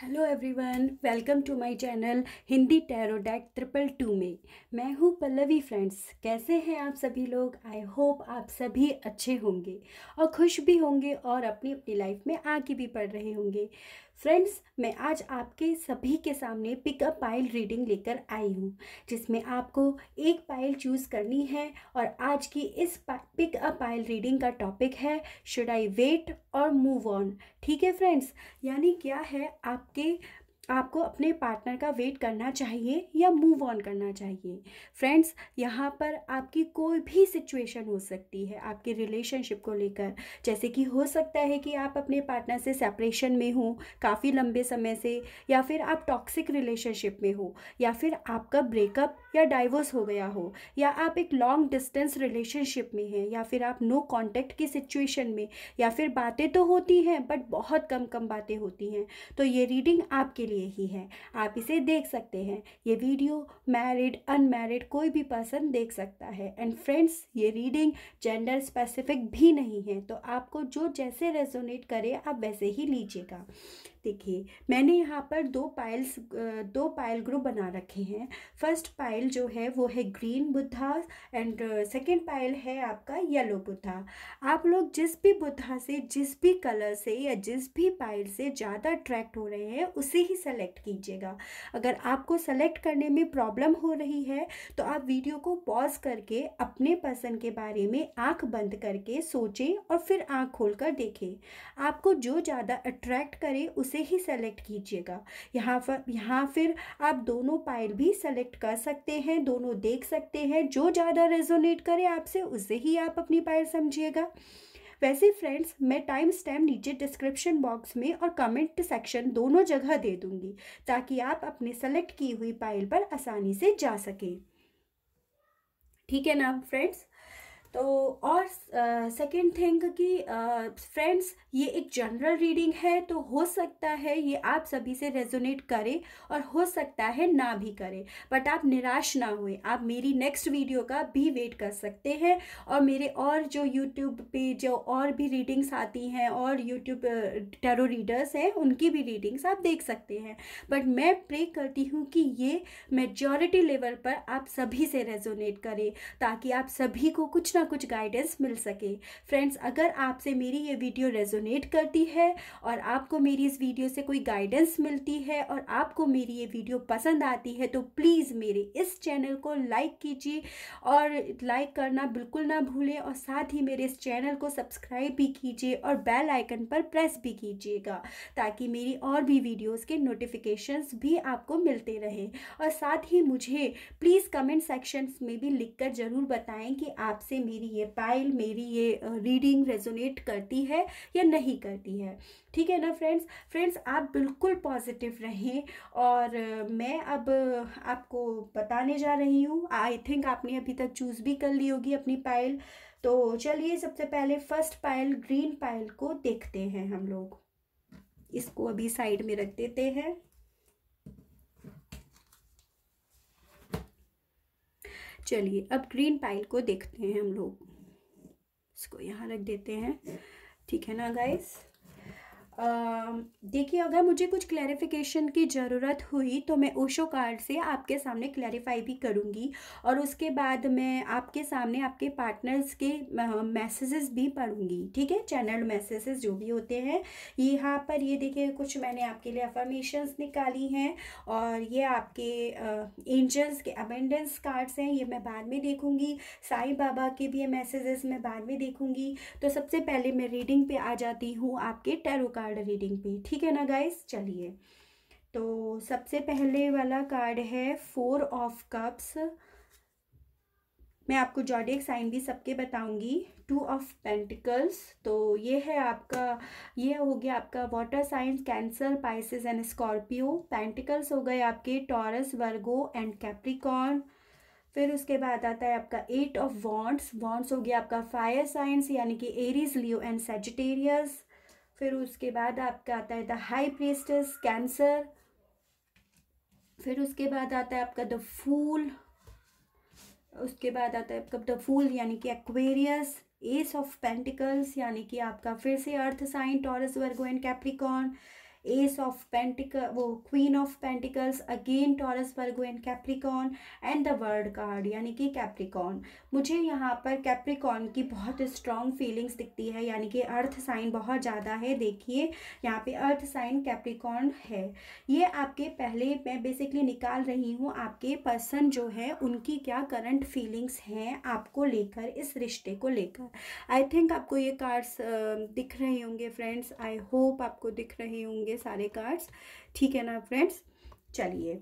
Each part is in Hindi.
hello everyone welcome to my channel Hindi tarot triple two में मैं हूँ पल्लवी फ्रेंड्स कैसे हैं आप सभी लोग आई होप आप सभी अच्छे होंगे और खुश भी होंगे और अपनी अपनी लाइफ में आगे भी पढ़ रहे होंगे फ्रेंड्स मैं आज आपके सभी के सामने पिकअप पाइल रीडिंग लेकर आई हूँ जिसमें आपको एक पाइल चूज़ करनी है और आज की इस पिकअप पाइल रीडिंग का टॉपिक है शुड आई वेट और मूव ऑन ठीक है फ्रेंड्स यानी क्या है आपके आपको अपने पार्टनर का वेट करना चाहिए या मूव ऑन करना चाहिए फ्रेंड्स यहाँ पर आपकी कोई भी सिचुएशन हो सकती है आपके रिलेशनशिप को लेकर जैसे कि हो सकता है कि आप अपने पार्टनर से सेपरेशन में हो काफ़ी लंबे समय से या फिर आप टॉक्सिक रिलेशनशिप में हो या फिर आपका ब्रेकअप या डाइवोर्स हो गया हो या आप एक लॉन्ग डिस्टेंस रिलेशनशिप में हैं या फिर आप नो कॉन्टैक्ट की सिचुएशन में या फिर बातें तो होती हैं बट बहुत कम कम बातें होती हैं तो ये रीडिंग आपके लिए लिए ही है आप इसे देख सकते हैं ये वीडियो मैरिड अनमैरिड कोई भी पर्सन देख सकता है एंड फ्रेंड्स ये रीडिंग जेंडर स्पेसिफिक भी नहीं है तो आपको जो जैसे रेजोनेट करे आप वैसे ही लीजिएगा देखिए मैंने यहाँ पर दो पाइल्स दो पाइल ग्रुप बना रखे हैं फर्स्ट पाइल जो है वो है green Buddha and second pile है आपका येलो बुद्धा आप लोग जिस भी बुद्धा से जिस भी कलर से या जिस भी पाइल से ज़्यादा अट्रैक्ट हो रहे हैं उसे ही सेलेक्ट कीजिएगा अगर आपको सेलेक्ट करने में प्रॉब्लम हो रही है तो आप वीडियो को पॉज करके अपने पर्सन के बारे में आँख बंद करके सोचें और फिर आँख खोल देखें आपको जो ज़्यादा अट्रैक्ट करे उसे से ही सेलेक्ट कीजिएगा यहाँ पर यहाँ फिर आप दोनों पाइल भी सेलेक्ट कर सकते हैं दोनों देख सकते हैं जो ज़्यादा रेजोनेट करे आपसे उसे ही आप अपनी पाइल समझिएगा वैसे फ्रेंड्स मैं टाइम स्टैम्प नीचे डिस्क्रिप्शन बॉक्स में और कमेंट सेक्शन दोनों जगह दे दूंगी ताकि आप अपने सेलेक्ट की हुई पाइल पर आसानी से जा सकें ठीक है ना फ्रेंड्स तो और सेकंड uh, थिंग कि फ्रेंड्स uh, ये एक जनरल रीडिंग है तो हो सकता है ये आप सभी से रेजोनेट करे और हो सकता है ना भी करे बट आप निराश ना हुए आप मेरी नेक्स्ट वीडियो का भी वेट कर सकते हैं और मेरे और जो यूट्यूब पे जो और भी रीडिंग्स आती हैं और यूट्यूब टेरो रीडर्स हैं उनकी भी रीडिंग्स आप देख सकते हैं बट मैं प्रे करती हूँ कि ये मेजॉरिटी लेवल पर आप सभी से रेजोनेट करें ताकि आप सभी को कुछ ना कुछ गाइडेंस मिल सके फ्रेंड्स अगर आपसे मेरी ये वीडियो रेजोनेट करती है और आपको मेरी इस वीडियो से कोई गाइडेंस मिलती है और आपको मेरी ये वीडियो पसंद आती है तो प्लीज़ मेरे इस चैनल को लाइक कीजिए और लाइक करना बिल्कुल ना भूलें और साथ ही मेरे इस चैनल को सब्सक्राइब भी कीजिए और बेल आइकन पर प्रेस भी कीजिएगा ताकि मेरी और भी वीडियोस के नोटिफिकेशंस भी आपको मिलते रहें और साथ ही मुझे प्लीज़ कमेंट सेक्शंस में भी लिखकर ज़रूर बताएं कि आपसे मेरी ये पाइल मेरी ये रीडिंग रेजोनेट करती है या नहीं करती है ठीक है ना फ्रेंड्स फ्रेंड्स आप बिल्कुल पॉजिटिव रहें और मैं अब आपको बताने जा रही हूँ आई थिंक आपने अभी तक चूज़ भी कर ली होगी अपनी पाइल तो चलिए सबसे पहले फर्स्ट पाइल ग्रीन पाइल को देखते हैं हम लोग इसको अभी साइड में रख देते हैं चलिए अब ग्रीन पाइल को देखते हैं हम लोग इसको यहाँ रख देते हैं ठीक है ना गाइस देखिए अगर मुझे कुछ क्लैरिफिकेशन की ज़रूरत हुई तो मैं ओशो कार्ड से आपके सामने क्लैरिफाई भी करूँगी और उसके बाद मैं आपके सामने आपके पार्टनर्स के मैसेजेस भी पढ़ूँगी ठीक है चैनल मैसेजेस जो भी होते हैं यहाँ पर ये देखिए कुछ मैंने आपके लिए अफर्मेशंस निकाली हैं और ये आपके एंजल्स के अबेंडेंस कार्ड्स हैं ये मैं बाद में देखूँगी साई बाबा के भी मैसेजेस मैं बाद में देखूँगी तो सबसे पहले मैं रीडिंग पर आ जाती हूँ आपके टेरो कार्ड कार्ड रीडिंग पे ठीक है ना गाइस चलिए तो सबसे पहले वाला कार्ड है फोर ऑफ कप्स मैं आपको जॉडिक साइन भी सबके बताऊंगी टू ऑफ पेंटिकल्स तो ये है आपका ये हो गया आपका water signs Cancer Pisces and Scorpio pentacles हो गए आपके टॉरस वर्गो एंड कैप्रिकॉन फिर उसके बाद आता है आपका एट ऑफ वॉन्ट्स वॉन्ट्स हो गया आपका फायर साइंस यानी कि एरीज लियो एंड सेजिटेरियस फिर उसके बाद आपका आता है द हाई प्रेस्टस कैंसर फिर उसके बाद आता है आपका द फूल उसके बाद आता है आपका द फूल यानी कि एक्वेरियस एस ऑफ पेंटिकल्स यानी कि आपका फिर से earth sign Taurus Virgo and Capricorn ace of pentacle वो queen of pentacles again Taurus Virgo and Capricorn and the world card यानी कि कैप्रिकॉन मुझे यहाँ पर कैप्रिकॉन की बहुत स्ट्रॉन्ग फीलिंग्स दिखती है यानी कि अर्थ साइन बहुत ज़्यादा है देखिए यहाँ पे अर्थ साइन कैप्रिकॉन है ये आपके पहले मैं बेसिकली निकाल रही हूँ आपके पर्सन जो है उनकी क्या करंट फीलिंग्स हैं आपको लेकर इस रिश्ते को लेकर आई थिंक आपको ये कार्ड्स दिख रहे होंगे फ्रेंड्स आई होप आपको दिख रहे होंगे ये सारे कार्ड्स ठीक है ना फ्रेंड्स चलिए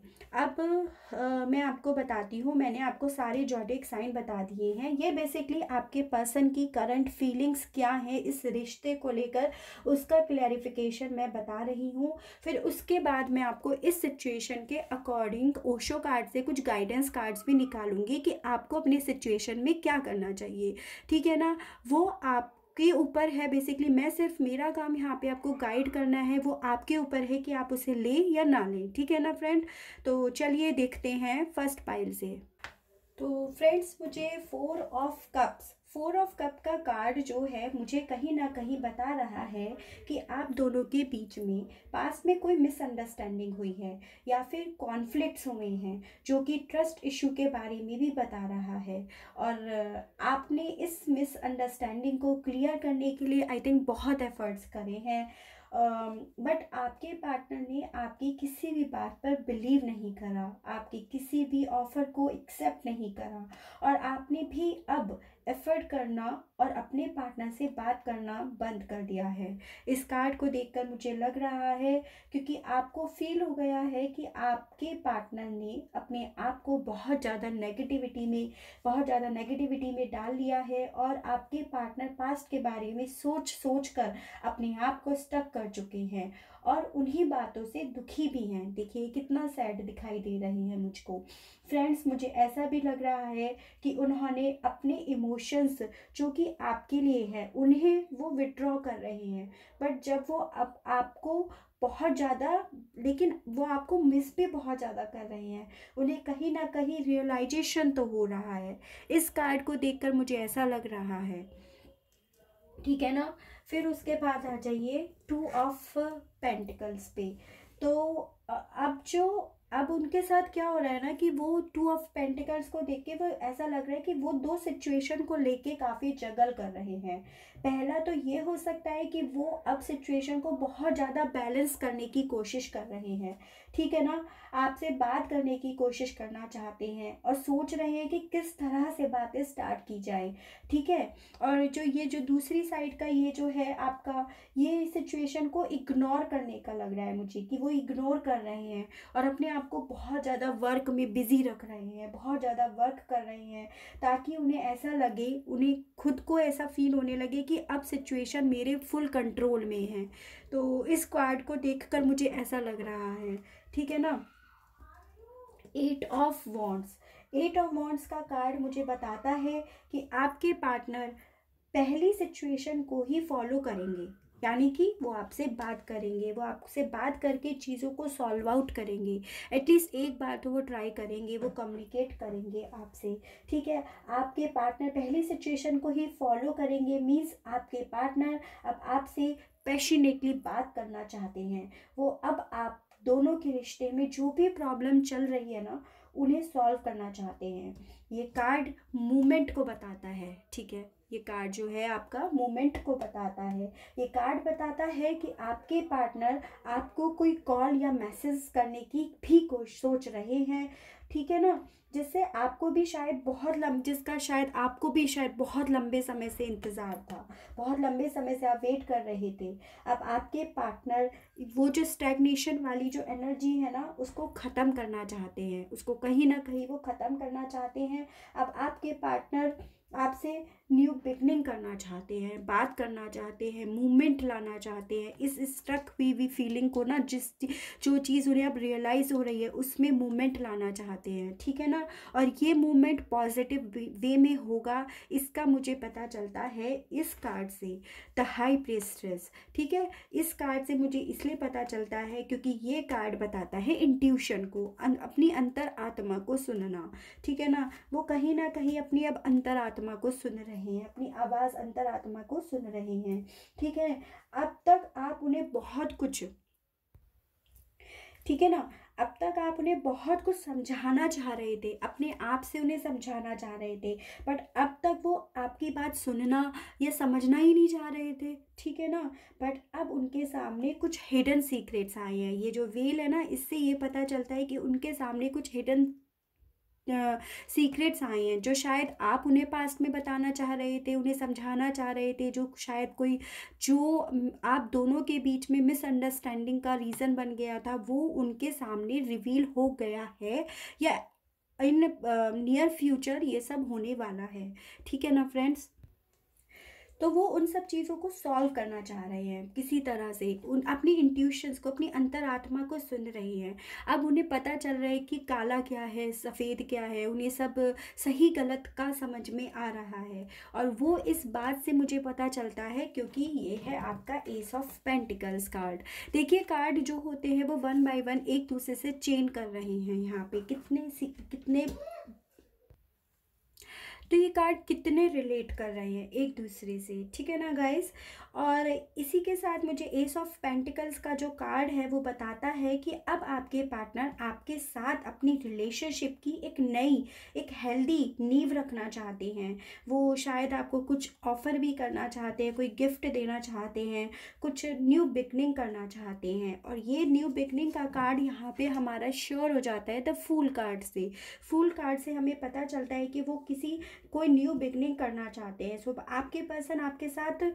अब आ, मैं आपको बताती हूँ मैंने आपको सारे जॉडिक साइन बता दिए हैं ये बेसिकली आपके पर्सन की करंट फीलिंग्स क्या है इस रिश्ते को लेकर उसका क्लैरिफिकेशन मैं बता रही हूँ फिर उसके बाद मैं आपको इस सिचुएशन के अकॉर्डिंग ओशो कार्ड से कुछ गाइडेंस कार्ड्स भी निकालूंगी कि आपको अपने सिचुएशन में क्या करना चाहिए ठीक है ना वो आप के ऊपर है बेसिकली मैं सिर्फ मेरा काम यहाँ पे आपको गाइड करना है वो आपके ऊपर है कि आप उसे लें या ना लें ठीक है ना फ्रेंड तो चलिए देखते हैं फर्स्ट पाइल से तो फ्रेंड्स मुझे four of cups four of cup का कार्ड जो है मुझे कहीं ना कहीं बता रहा है कि आप दोनों के बीच में पास में कोई मिसअंडरस्टैंडिंग हुई है या फिर कॉन्फ्लिक्ट्स हुए हैं जो कि ट्रस्ट इशू के बारे में भी बता रहा है और आपने इस मिसअंडरस्टैंडिंग को क्लियर करने के लिए आई थिंक बहुत एफर्ट्स करे हैं बट uh, आपके पार्टनर ने आपकी किसी भी बात पर बिलीव नहीं करा आपकी किसी भी ऑफ़र को एक्सेप्ट नहीं करा और आपने भी अब एफर्ट करना और अपने पार्टनर से बात करना बंद कर दिया है इस कार्ड को देखकर मुझे लग रहा है क्योंकि आपको फील हो गया है कि आपके पार्टनर ने अपने आप को बहुत ज़्यादा नेगेटिविटी में बहुत ज़्यादा नेगेटिविटी में डाल लिया है और आपके पार्टनर पास्ट के बारे में सोच सोच कर अपने आप को स्टक कर चुके हैं और उन्हीं बातों से दुखी भी हैं देखिए कितना सैड दिखाई दे रहे हैं मुझको फ्रेंड्स मुझे ऐसा भी लग रहा है कि उन्होंने अपने इमोशंस जो कि आपके लिए है उन्हें वो विड्रॉ कर रहे हैं बट जब वो अब आपको बहुत ज़्यादा लेकिन वो आपको मिस भी बहुत ज़्यादा कर रहे हैं उन्हें कहीं ना कहीं रियलाइजेशन तो हो रहा है इस कार्ड को देखकर मुझे ऐसा लग रहा है ठीक है ना फिर उसके बाद आ जाइए टू ऑफ पेंटिकल्स पे तो अब जो अब उनके साथ क्या हो रहा है ना कि वो टू ऑफ पेंटिकल्स को देख के वो ऐसा लग रहा है कि वो दो सिचुएशन को लेके काफ़ी जगल कर रहे हैं पहला तो ये हो सकता है कि वो अब सिचुएशन को बहुत ज़्यादा बैलेंस करने की कोशिश कर रहे हैं ठीक है ना आपसे बात करने की कोशिश करना चाहते हैं और सोच रहे हैं कि किस तरह से बातें स्टार्ट की जाए ठीक है और जो ये जो दूसरी साइड का ये जो है आपका ये सिचुएशन को इग्नोर करने का लग रहा है मुझे कि वो इग्नोर कर रहे हैं और अपने आप को बहुत ज़्यादा वर्क में बिज़ी रख रहे हैं बहुत ज़्यादा वर्क कर रहे हैं ताकि उन्हें ऐसा लगे उन्हें खुद को ऐसा फील होने लगे कि अब सिचुएशन मेरे फुल कंट्रोल में है तो इस कार्ड को देखकर मुझे ऐसा लग रहा है ठीक है ना eight of wands eight of wands का कार्ड मुझे बताता है कि आपके पार्टनर पहली सिचुएशन को ही फॉलो करेंगे यानी कि वो आपसे बात करेंगे वो आपसे बात करके चीज़ों को सॉल्व आउट करेंगे एटलीस्ट एक बार तो वो ट्राई करेंगे वो कम्युनिकेट करेंगे आपसे ठीक है आपके पार्टनर पहली सिचुएशन को ही फॉलो करेंगे मीन्स आपके पार्टनर अब आपसे पैशनेटली बात करना चाहते हैं वो अब आप दोनों के रिश्ते में जो भी प्रॉब्लम चल रही है ना उन्हें सॉल्व करना चाहते हैं ये कार्ड मूवमेंट को बताता है ठीक है ये कार्ड जो है आपका मूवमेंट को बताता है ये कार्ड बताता है कि आपके पार्टनर आपको कोई कॉल या मैसेज करने की भी कोशिश सोच रहे हैं ठीक है ना जिससे आपको भी शायद बहुत लंब जिसका शायद आपको भी शायद बहुत लंबे समय से इंतज़ार था बहुत लंबे समय से आप वेट कर रहे थे अब आपके पार्टनर वो जो स्टैग्नेशन वाली जो एनर्जी है ना उसको ख़त्म करना चाहते हैं उसको कहीं ना कहीं वो ख़त्म करना चाहते हैं अब आपके पार्टनर आपसे न्यू बिगनिंग करना चाहते हैं बात करना चाहते हैं मूवमेंट लाना चाहते हैं इस स्ट्रक हुई हुई फीलिंग को ना जिस जो चीज़ उन्हें अब रियलाइज़ हो रही है उसमें मूवमेंट लाना चाहते हैं ठीक है ना और ये मूवमेंट पॉजिटिव वे में होगा इसका मुझे पता चलता है इस कार्ड से द हाई प्रेस्ट्रेस ठीक है इस कार्ड से मुझे इसलिए पता चलता है क्योंकि ये कार्ड बताता है इंट्यूशन को अन, अपनी अंतर आत्मा को सुनना ठीक है ना वो कहीं ना कहीं अपनी अब अंतर आत्मा को सुन रहे रहे हैं अपनी आवाज़ अंतरात्मा को सुन रहे हैं ठीक है अब तक आप उन्हें बहुत कुछ ठीक है ना अब तक आप उन्हें बहुत कुछ समझाना चाह रहे थे अपने आप से उन्हें समझाना चाह रहे थे बट अब तक वो आपकी बात सुनना या समझना ही नहीं चाह रहे थे ठीक है ना बट अब उनके सामने कुछ हिडन सीक्रेट्स आए हैं ये जो वेल है ना इससे ये पता चलता है कि उनके सामने कुछ हिडन सीक्रेट्स आए हैं जो शायद आप उन्हें पास्ट में बताना चाह रहे थे उन्हें समझाना चाह रहे थे जो शायद कोई जो आप दोनों के बीच में मिसअंडरस्टैंडिंग का रीज़न बन गया था वो उनके सामने रिवील हो गया है या इन नियर फ्यूचर ये सब होने वाला है ठीक है ना फ्रेंड्स तो वो उन सब चीज़ों को सॉल्व करना चाह रहे हैं किसी तरह से उन अपनी इंट्यूशंस को अपनी अंतरात्मा को सुन रहे हैं अब उन्हें पता चल रहा है कि काला क्या है सफ़ेद क्या है उन्हें सब सही गलत का समझ में आ रहा है और वो इस बात से मुझे पता चलता है क्योंकि ये है आपका एस ऑफ पेंटिकल्स कार्ड देखिए कार्ड जो होते हैं वो वन बाई वन एक दूसरे से चेंज कर रहे हैं यहाँ पर कितने कितने तो ये कार्ड कितने रिलेट कर रहे हैं एक दूसरे से ठीक है ना गाइस और इसी के साथ मुझे एस ऑफ पेंटिकल्स का जो कार्ड है वो बताता है कि अब आपके पार्टनर आपके साथ अपनी रिलेशनशिप की एक नई एक हेल्दी नींव रखना चाहते हैं वो शायद आपको कुछ ऑफ़र भी करना चाहते हैं कोई गिफ्ट देना चाहते हैं कुछ न्यू बिगनिंग करना चाहते हैं और ये न्यू बिगनिंग का कार्ड यहाँ पे हमारा श्योर हो जाता है द फूल कार्ड से फूल कार्ड से हमें पता चलता है कि वो किसी कोई न्यू बिगनिंग करना चाहते हैं सो आपके पर्सन आपके साथ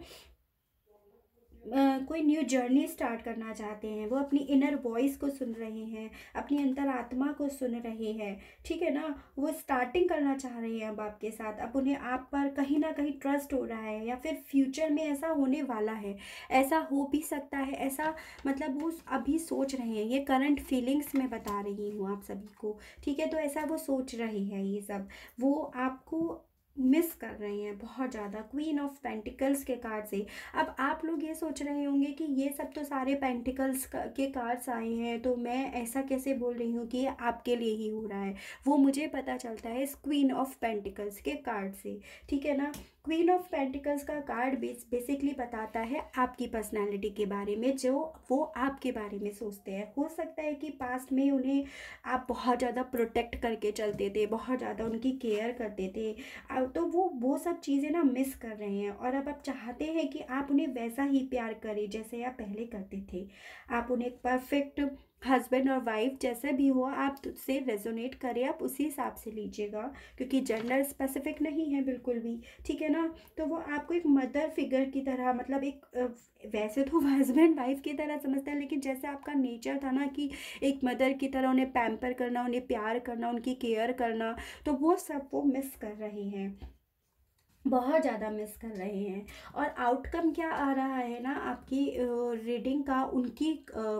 कोई न्यू जर्नी स्टार्ट करना चाहते हैं वो अपनी इनर वॉइस को सुन रहे हैं अपनी अंतरात्मा को सुन रहे हैं ठीक है ना वो स्टार्टिंग करना चाह रहे हैं अब आपके साथ अब उन्हें आप पर कहीं ना कहीं ट्रस्ट हो रहा है या फिर फ्यूचर में ऐसा होने वाला है ऐसा हो भी सकता है ऐसा मतलब वो अभी सोच रहे हैं ये करंट फीलिंग्स में बता रही हूँ आप सभी को ठीक है तो ऐसा वो सोच रहे हैं ये सब वो आपको मिस कर रहे हैं बहुत ज़्यादा क्वीन ऑफ पेंटिकल्स के कार्ड से अब आप लोग ये सोच रहे होंगे कि ये सब तो सारे पेंटिकल्स के कार्ड्स आए हैं तो मैं ऐसा कैसे बोल रही हूँ कि ये आपके लिए ही हो रहा है वो मुझे पता चलता है इस क्वीन ऑफ पेंटिकल्स के कार्ड से ठीक है ना क्वीन ऑफ पेंटिकल्स का कार्ड बेसिकली बताता है आपकी पर्सनालिटी के बारे में जो वो आपके बारे में सोचते हैं हो सकता है कि पास्ट में उन्हें आप बहुत ज़्यादा प्रोटेक्ट करके चलते थे बहुत ज़्यादा उनकी केयर करते थे तो वो वो सब चीज़ें ना मिस कर रहे हैं और अब आप चाहते हैं कि आप उन्हें वैसा ही प्यार करें जैसे आप पहले करते थे आप उन्हें परफेक्ट हस्बैंड और वाइफ जैसा भी हो आप उससे रेजोनेट करें आप उसी हिसाब से लीजिएगा क्योंकि जेंडर स्पेसिफिक नहीं है बिल्कुल भी ठीक है ना तो वो आपको एक मदर फिगर की तरह मतलब एक वैसे तो हस्बैंड वाइफ की तरह समझता है लेकिन जैसे आपका नेचर था ना कि एक मदर की तरह उन्हें पैम्पर करना उन्हें प्यार करना उनकी केयर करना तो वो सब वो मिस कर रहे हैं बहुत ज़्यादा मिस कर रहे हैं और आउटकम क्या आ रहा है ना आपकी रीडिंग का उनकी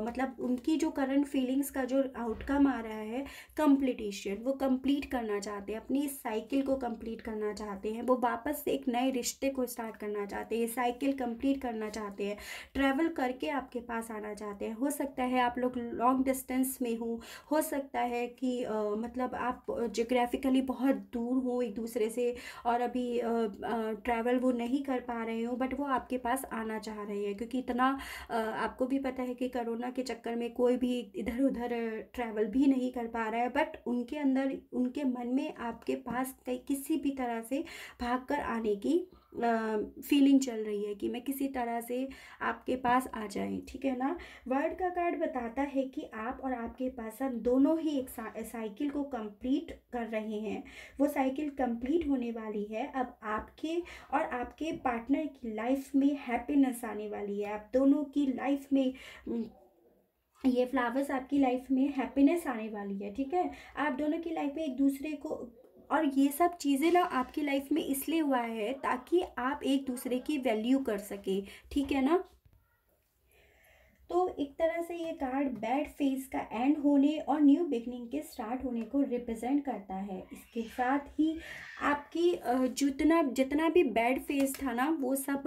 मतलब उनकी जो करंट फीलिंग्स का जो आउटकम आ रहा है कम्प्लीटिशन वो कंप्लीट करना चाहते हैं अपनी साइकिल को कंप्लीट करना चाहते हैं वो वापस से एक नए रिश्ते को स्टार्ट करना चाहते हैं साइकिल कंप्लीट करना चाहते हैं ट्रैवल करके आपके पास आना चाहते हैं हो सकता है आप लोग लॉन्ग डिस्टेंस में हो हो सकता है कि आ, मतलब आप जोग्राफिकली बहुत दूर हो एक दूसरे से और अभी आ, ट्रैवल वो नहीं कर पा रहे हो बट वो आपके पास आना चाह रहे हैं क्योंकि इतना आपको भी पता है कि करोना के चक्कर में कोई भी इधर उधर ट्रैवल भी नहीं कर पा रहा है बट उनके अंदर उनके मन में आपके पास किसी भी तरह से भाग कर आने की फीलिंग चल रही है कि मैं किसी तरह से आपके पास आ जाए ठीक है ना वर्ड का कार्ड बताता है कि आप और आपके पास हम दोनों ही एक साइकिल को कंप्लीट कर रहे हैं वो साइकिल कंप्लीट होने वाली है अब आपके और आपके पार्टनर की लाइफ में हैप्पीनेस आने वाली है आप दोनों की लाइफ में ये फ्लावर्स आपकी लाइफ में हैप्पीनेस आने वाली है ठीक है आप दोनों की लाइफ में एक दूसरे को और ये सब चीज़ें ना आपकी लाइफ में इसलिए हुआ है ताकि आप एक दूसरे की वैल्यू कर सकें ठीक है ना तो एक तरह से ये कार्ड बैड फेज का एंड होने और न्यू बिगनिंग के स्टार्ट होने को रिप्रेजेंट करता है इसके साथ ही आपकी जितना जितना भी बैड फेज था ना वो सब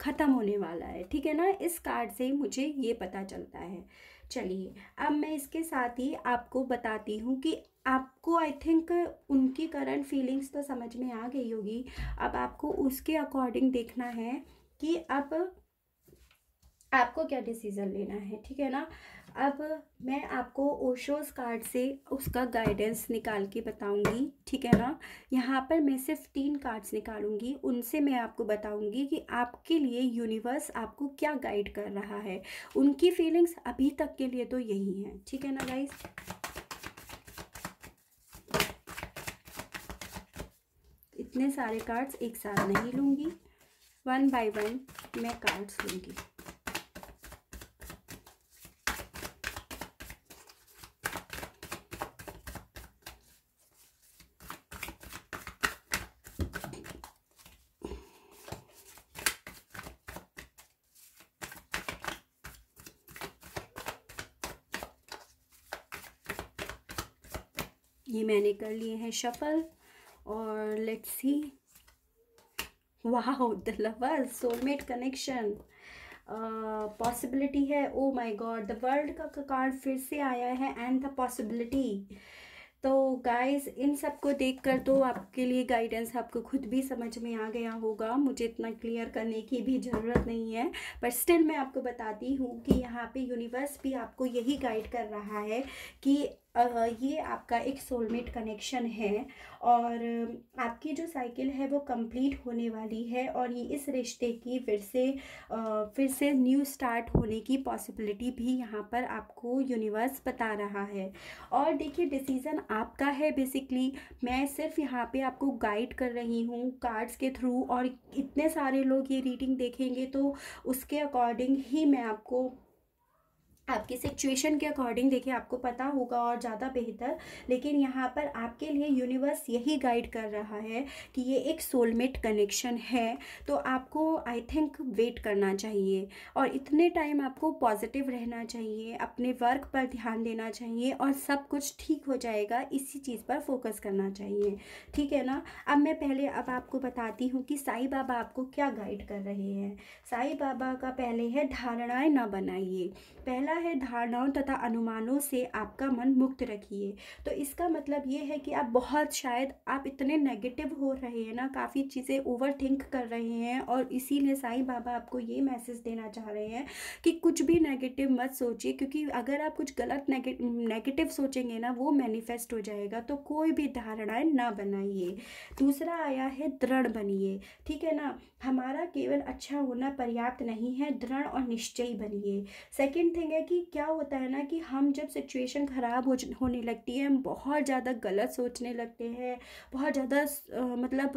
ख़त्म होने वाला है ठीक है ना इस कार्ड से मुझे ये पता चलता है चलिए अब मैं इसके साथ ही आपको बताती हूँ कि आप आई थिंक उनकी करंट फीलिंग्स तो समझ में आ गई होगी अब आपको उसके अकॉर्डिंग देखना है कि अब आपको क्या डिसीज़न लेना है ठीक है ना अब मैं आपको ओशोस कार्ड से उसका गाइडेंस निकाल के बताऊंगी ठीक है ना यहाँ पर मैं सिर्फ तीन कार्ड्स निकालूंगी उनसे मैं आपको बताऊंगी कि आपके लिए यूनिवर्स आपको क्या गाइड कर रहा है उनकी फीलिंग्स अभी तक के लिए तो यही हैं ठीक है ना गाइस इतने सारे कार्ड्स एक साथ नहीं लूँगी वन बाय वन मैं कार्ड्स लूँगी ये मैंने कर लिए हैं शफल और लेट्स सी वाह the lover soulmate connection possibility है oh my god the world का कार्ड फिर से आया है एंड द पॉसिबिलिटी तो गाइस इन सब को देख कर तो आपके लिए गाइडेंस आपको खुद भी समझ में आ गया होगा मुझे इतना क्लियर करने की भी ज़रूरत नहीं है पर स्टिल मैं आपको बताती हूँ कि यहाँ पे यूनिवर्स भी आपको यही गाइड कर रहा है कि ये आपका एक सोलमेट कनेक्शन है और आपकी जो साइकिल है वो कंप्लीट होने वाली है और ये इस रिश्ते की फिर से फिर से न्यू स्टार्ट होने की पॉसिबिलिटी भी यहाँ पर आपको यूनिवर्स बता रहा है और देखिए डिसीज़न आपका है बेसिकली मैं सिर्फ यहाँ पे आपको गाइड कर रही हूँ कार्ड्स के थ्रू और इतने सारे लोग ये रीडिंग देखेंगे तो उसके अकॉर्डिंग ही मैं आपको आपकी सिचुएशन के अकॉर्डिंग देखिए आपको पता होगा और ज़्यादा बेहतर लेकिन यहाँ पर आपके लिए यूनिवर्स यही गाइड कर रहा है कि ये एक सोलमेट कनेक्शन है तो आपको आई थिंक वेट करना चाहिए और इतने टाइम आपको पॉजिटिव रहना चाहिए अपने वर्क पर ध्यान देना चाहिए और सब कुछ ठीक हो जाएगा इसी चीज़ पर फोकस करना चाहिए ठीक है ना अब मैं पहले अब आपको बताती हूँ कि साई बाबा आपको क्या गाइड कर रहे हैं साई बाबा का पहले है धारणाएँ ना बनाइए पहला है धारणाओं तथा अनुमानों से आपका मन मुक्त रखिए तो इसका मतलब ये है कि आप बहुत शायद आप इतने नेगेटिव हो रहे हैं ना काफ़ी चीज़ें ओवर थिंक कर रहे हैं और इसीलिए साईं बाबा आपको ये मैसेज देना चाह रहे हैं कि कुछ भी नेगेटिव मत सोचिए क्योंकि अगर आप कुछ गलत नेगेटिव सोचेंगे ना वो मैनिफेस्ट हो जाएगा तो कोई भी धारणाएं ना बनाइए दूसरा आया है दृढ़ बनिए ठीक है ना हमारा केवल अच्छा होना पर्याप्त नहीं है दृढ़ और निश्चयी बनिए सेकेंड थिंग है कि क्या होता है ना कि हम जब सिचुएशन ख़राब हो होने लगती है हम बहुत ज़्यादा गलत सोचने लगते हैं बहुत ज़्यादा मतलब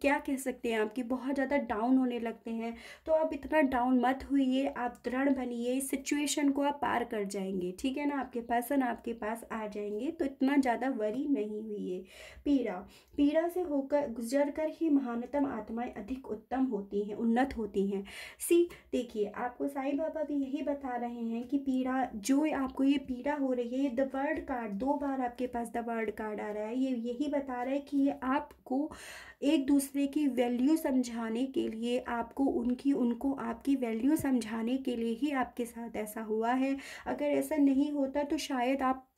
क्या कह सकते हैं आपकी बहुत ज़्यादा डाउन होने लगते हैं तो आप इतना डाउन मत हुई आप दृढ़ बनिए इस सिचुएशन को आप पार कर जाएंगे ठीक है ना आपके पर्सन आपके पास आ जाएंगे तो इतना ज़्यादा वरी नहीं हुई पीड़ा पीड़ा से होकर गुजर कर ही महानतम आत्माएं अधिक उत्तम होती हैं उन्नत होती हैं सी देखिए आपको साईं बाबा भी यही बता रहे हैं कि पीड़ा जो आपको ये पीड़ा हो रही है ये द वर्ड कार्ड दो बार आपके पास द वर्ड कार्ड आ रहा है ये यही बता रहा है कि ये आपको एक दूसरे की वैल्यू समझाने के लिए आपको उनकी उनको आपकी वैल्यू समझाने के लिए ही आपके साथ ऐसा हुआ है अगर ऐसा नहीं होता तो शायद आप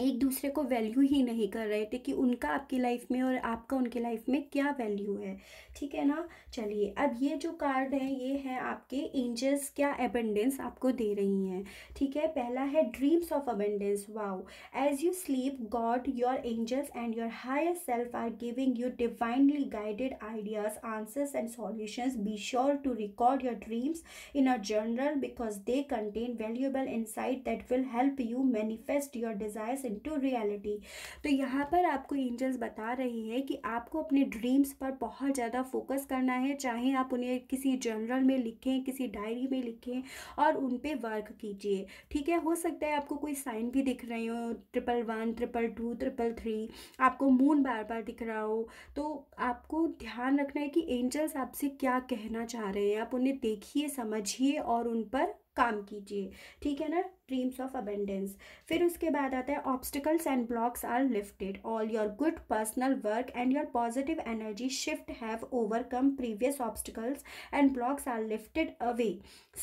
एक दूसरे को वैल्यू ही नहीं कर रहे थे कि उनका आपकी लाइफ में और आपका उनकी लाइफ में क्या वैल्यू है ठीक है ना चलिए अब ये जो कार्ड है ये है आपके एंजल्स क्या अबेंडेंस आपको दे रही हैं ठीक है पहला है dreams of abundance wow as you sleep God your angels and your higher self are giving you divinely guided ideas answers and solutions be sure to record your dreams in a journal because they contain valuable insight that will help you manifest your desires to reality तो यहाँ पर आपको एंजल्स बता रही है कि आपको अपने ड्रीम्स पर बहुत ज़्यादा ज़्यादा फोकस करना है चाहे आप उन्हें किसी जर्नल में लिखें किसी डायरी में लिखें और उन पर वर्क कीजिए ठीक है हो सकता है आपको कोई साइन भी दिख रहे हो triple one triple two triple three आपको मून बार बार दिख रहा हो तो आपको ध्यान रखना है कि एंजल्स आपसे क्या कहना चाह रहे हैं आप उन्हें देखिए समझिए और उन पर काम कीजिए ठीक है ना स्ट्रीम्स ऑफ अबेंडेंस फिर उसके बाद आता है obstacles and blocks are lifted all your good personal work and your positive energy shift have overcome previous obstacles and blocks are lifted away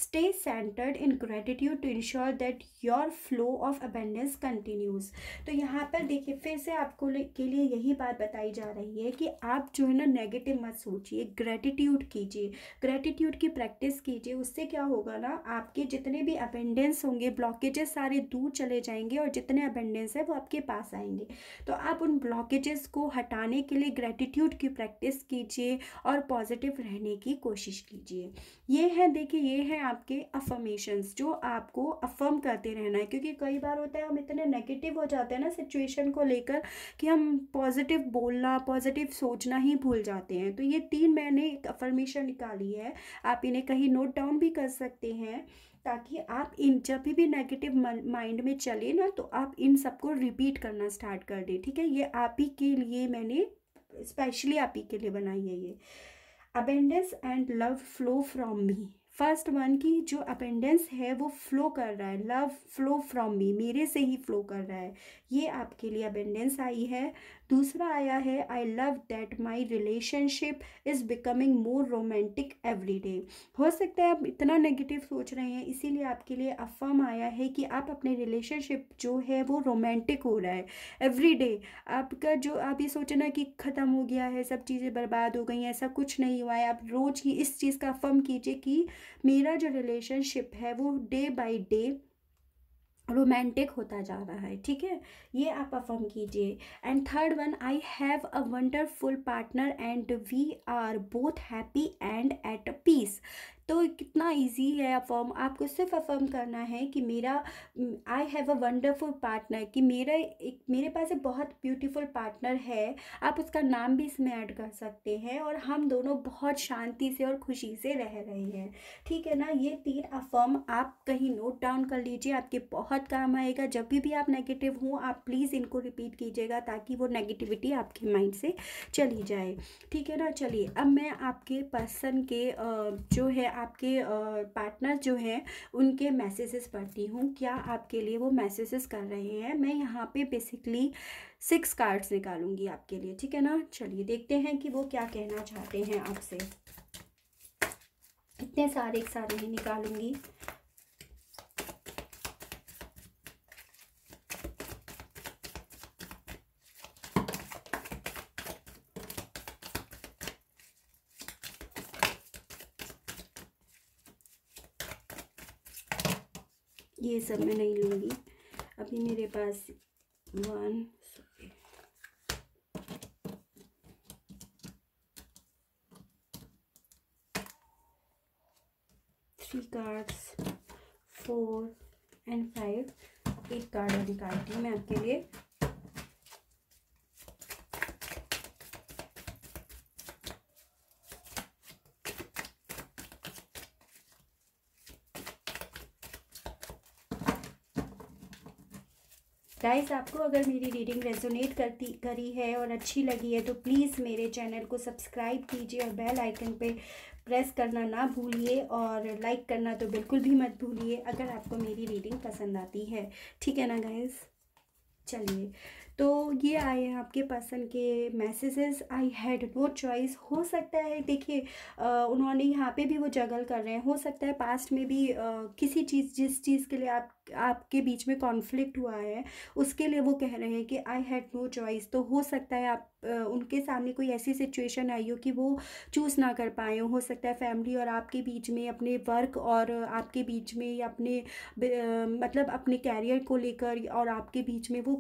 stay centred in gratitude to ensure that your flow of abundance continues तो यहाँ पर देखिए फिर से आपको के लिए यही बात बताई जा रही है कि आप जो है ना नेगेटिव मत सोचिए ग्रेटिट्यूड कीजिए ग्रेटिट्यूड की प्रैक्टिस कीजिए उससे क्या होगा ना आपके जितने भी अपेंडेंस होंगे ब्लॉक ब्लॉकेजेस सारे दूर चले जाएंगे और जितने अबेंडेंस है वो आपके पास आएंगे तो आप उन ब्लॉकेजेस को हटाने के लिए ग्रेटिट्यूड की प्रैक्टिस कीजिए और पॉजिटिव रहने की कोशिश कीजिए ये है देखिए ये है आपके अफर्मेशंस जो आपको अफर्म करते रहना है क्योंकि कई बार होता है हम इतने नेगेटिव हो जाते हैं ना सिचुएशन को लेकर कि हम पॉजिटिव बोलना पॉजिटिव सोचना ही भूल जाते हैं तो ये तीन मैंने एक अफर्मेशन निकाली है आप इन्हें कहीं नोट डाउन भी कर सकते हैं ताकि आप इन जब भी नेगेटिव माइंड में चले ना तो आप इन सबको रिपीट करना स्टार्ट कर दें ठीक है ये आप ही के लिए मैंने स्पेशली आप ही के लिए बनाई है ये abundance and love flow from me first one की जो अपेंडेंस है वो फ्लो कर रहा है लव फ्लो फ्रॉम मी मेरे से ही फ्लो कर रहा है ये आपके लिए अपेंडेंस आई है दूसरा आया है I love that my relationship is becoming more romantic every day हो सकता है आप इतना नेगेटिव सोच रहे हैं इसीलिए आपके लिए अफर्म आया है कि आप अपने रिलेशनशिप जो है वो रोमांटिक हो रहा है एवरी डे आपका जो आप ये सोचना कि ख़त्म हो गया है सब चीज़ें बर्बाद हो गई हैं ऐसा कुछ नहीं हुआ है आप रोज़ ही इस चीज़ का अफर्म कीजिए कि की मेरा जो रिलेशनशिप है वो डे बाय डे रोमांटिक होता जा रहा है ठीक है ये आप अफर्म कीजिए and third one I have a wonderful partner and we are both happy and at peace तो कितना इजी है अफर्म आपको सिर्फ अफर्म करना है कि मेरा I have a wonderful partner कि मेरा एक मेरे पास एक बहुत ब्यूटीफुल पार्टनर है आप उसका नाम भी इसमें ऐड कर सकते हैं और हम दोनों बहुत शांति से और खुशी से रह रहे हैं ठीक है ना ये तीन अफर्म आप कहीं नोट डाउन कर लीजिए आपके बहुत काम आएगा जब भी भी आप नेगेटिव हों आप प्लीज़ इनको रिपीट कीजिएगा ताकि वो नेगेटिविटी आपके माइंड से चली जाए ठीक है ना चलिए अब मैं आपके पर्सन के जो है आपके पार्टनर जो हैं उनके मैसेजेस पढ़ती हूँ क्या आपके लिए वो मैसेजेस कर रहे हैं मैं यहाँ पे बेसिकली सिक्स कार्ड्स निकालूंगी आपके लिए ठीक है ना चलिए देखते हैं कि वो क्या कहना चाहते हैं आपसे इतने सारे एक सारे ही निकालूंगी ये सब मैं नहीं लूँगी अभी मेरे पास one three cards four and five एक कार्ड और निकालती हूँ मैं आपके लिए गाइस आपको अगर मेरी रीडिंग रेजोनेट करती करी है और अच्छी लगी है तो प्लीज़ मेरे चैनल को सब्सक्राइब कीजिए और बेल आइकन पे प्रेस करना ना भूलिए और लाइक करना तो बिल्कुल भी मत भूलिए अगर आपको मेरी रीडिंग पसंद आती है ठीक है ना गाइस चलिए तो ये आए हैं आपके पसंद के messages I had no choice हो सकता है देखिए उन्होंने यहाँ पे भी वो जगल कर रहे हैं हो सकता है पास्ट में भी आ, किसी चीज़ जिस चीज़ के लिए आप आपके बीच में कॉन्फ्लिक्ट हुआ है उसके लिए वो कह रहे हैं कि आई हैड नो चॉइस तो हो सकता है आप उनके सामने कोई ऐसी सिचुएशन आई हो कि वो चूज़ ना कर पाए हो सकता है फैमिली और आपके बीच में अपने वर्क और आपके बीच में या अपने मतलब अपने कैरियर को लेकर और आपके बीच में वो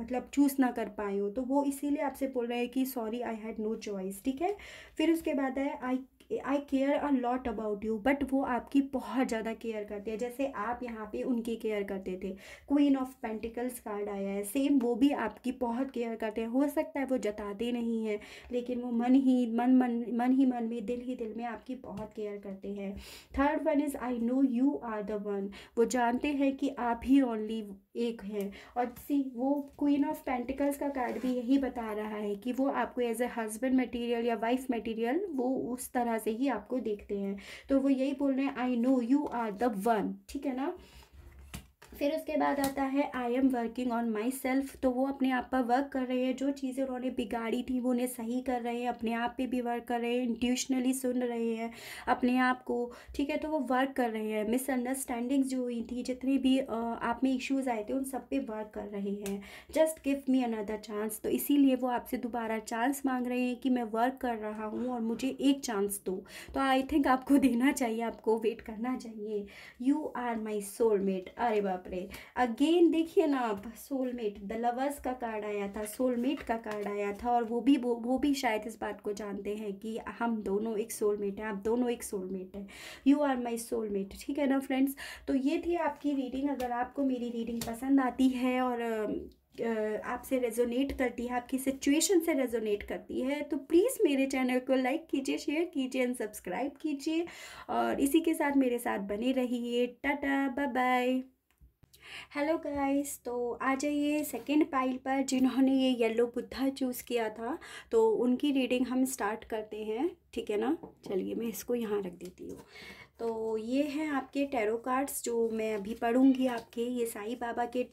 मतलब चूज़ ना कर पाए हो तो वो इसीलिए आपसे बोल रहे हैं कि sorry I had no choice ठीक है फिर उसके बाद है I I care a lot about you but वो आपकी बहुत ज़्यादा केयर करते हैं जैसे आप यहाँ पे उनके केयर करते थे क्वीन ऑफ पेंटिकल्स कार्ड आया है सेम वो भी आपकी बहुत केयर करते हैं हो सकता है वो जताते नहीं हैं लेकिन वो मन ही मन मन मन ही मन में दिल ही दिल में आपकी बहुत केयर करते हैं third one is I know you are the one वो जानते हैं कि आप ही ओनली एक हैं और सी वो क्वीन ऑफ पेंटिकल्स का कार्ड भी यही बता रहा है कि वो आपको एज ए हस्बैंड मटेरियल या वाइफ मटेरियल वो उस तरह से ही आपको देखते हैं तो वो यही बोल रहे हैं I know you are the one ठीक है ना फिर उसके बाद आता है I am working on myself तो वो अपने आप पर वर्क कर रहे हैं जो चीज़ें उन्होंने बिगाड़ी थी वो उन्हें सही कर रहे हैं अपने आप पे भी वर्क कर रहे हैं इंट्यूशनली सुन रहे हैं अपने आप को ठीक है तो वो वर्क कर रहे हैं मिसअंडरस्टैंडिंग्स जो हुई थी जितने भी आप में इश्यूज़ आए थे उन सब पे वर्क कर रहे हैं just give me another chance तो इसीलिए वो आपसे दोबारा चांस मांग रहे हैं कि मैं वर्क कर रहा हूँ और मुझे एक चांस दो तो आई थिंक आपको देना चाहिए आपको वेट करना चाहिए यू आर माई सोलमेट अरे बाप बाप रे अगेन देखिए ना आप सोलमेट द लवर्स का कार्ड आया था सोलमेट का कार्ड आया था और वो भी वो वो भी शायद इस बात को जानते हैं कि हम दोनों एक सोलमेट हैं आप दोनों एक सोलमेट हैं यू आर माई सोलमेट ठीक है ना फ्रेंड्स तो ये थी आपकी रीडिंग अगर आपको मेरी रीडिंग पसंद आती है और आपसे रेजोनेट करती है आपकी सिचुएशन से रेजोनेट करती है तो प्लीज़ मेरे चैनल को लाइक कीजिए शेयर कीजिए एंड सब्सक्राइब कीजिए और इसी के साथ मेरे साथ बने रहिए tata bye bye hello guys तो आ जाइए सेकेंड पाइल पर जिन्होंने ये येलो बुद्धा चूज़ किया था तो उनकी रीडिंग हम स्टार्ट करते हैं ठीक है ना चलिए मैं इसको यहाँ रख देती हूँ तो ये हैं आपके टैरो कार्ड्स जो मैं अभी पढ़ूंगी आपके ये साईं बाबा के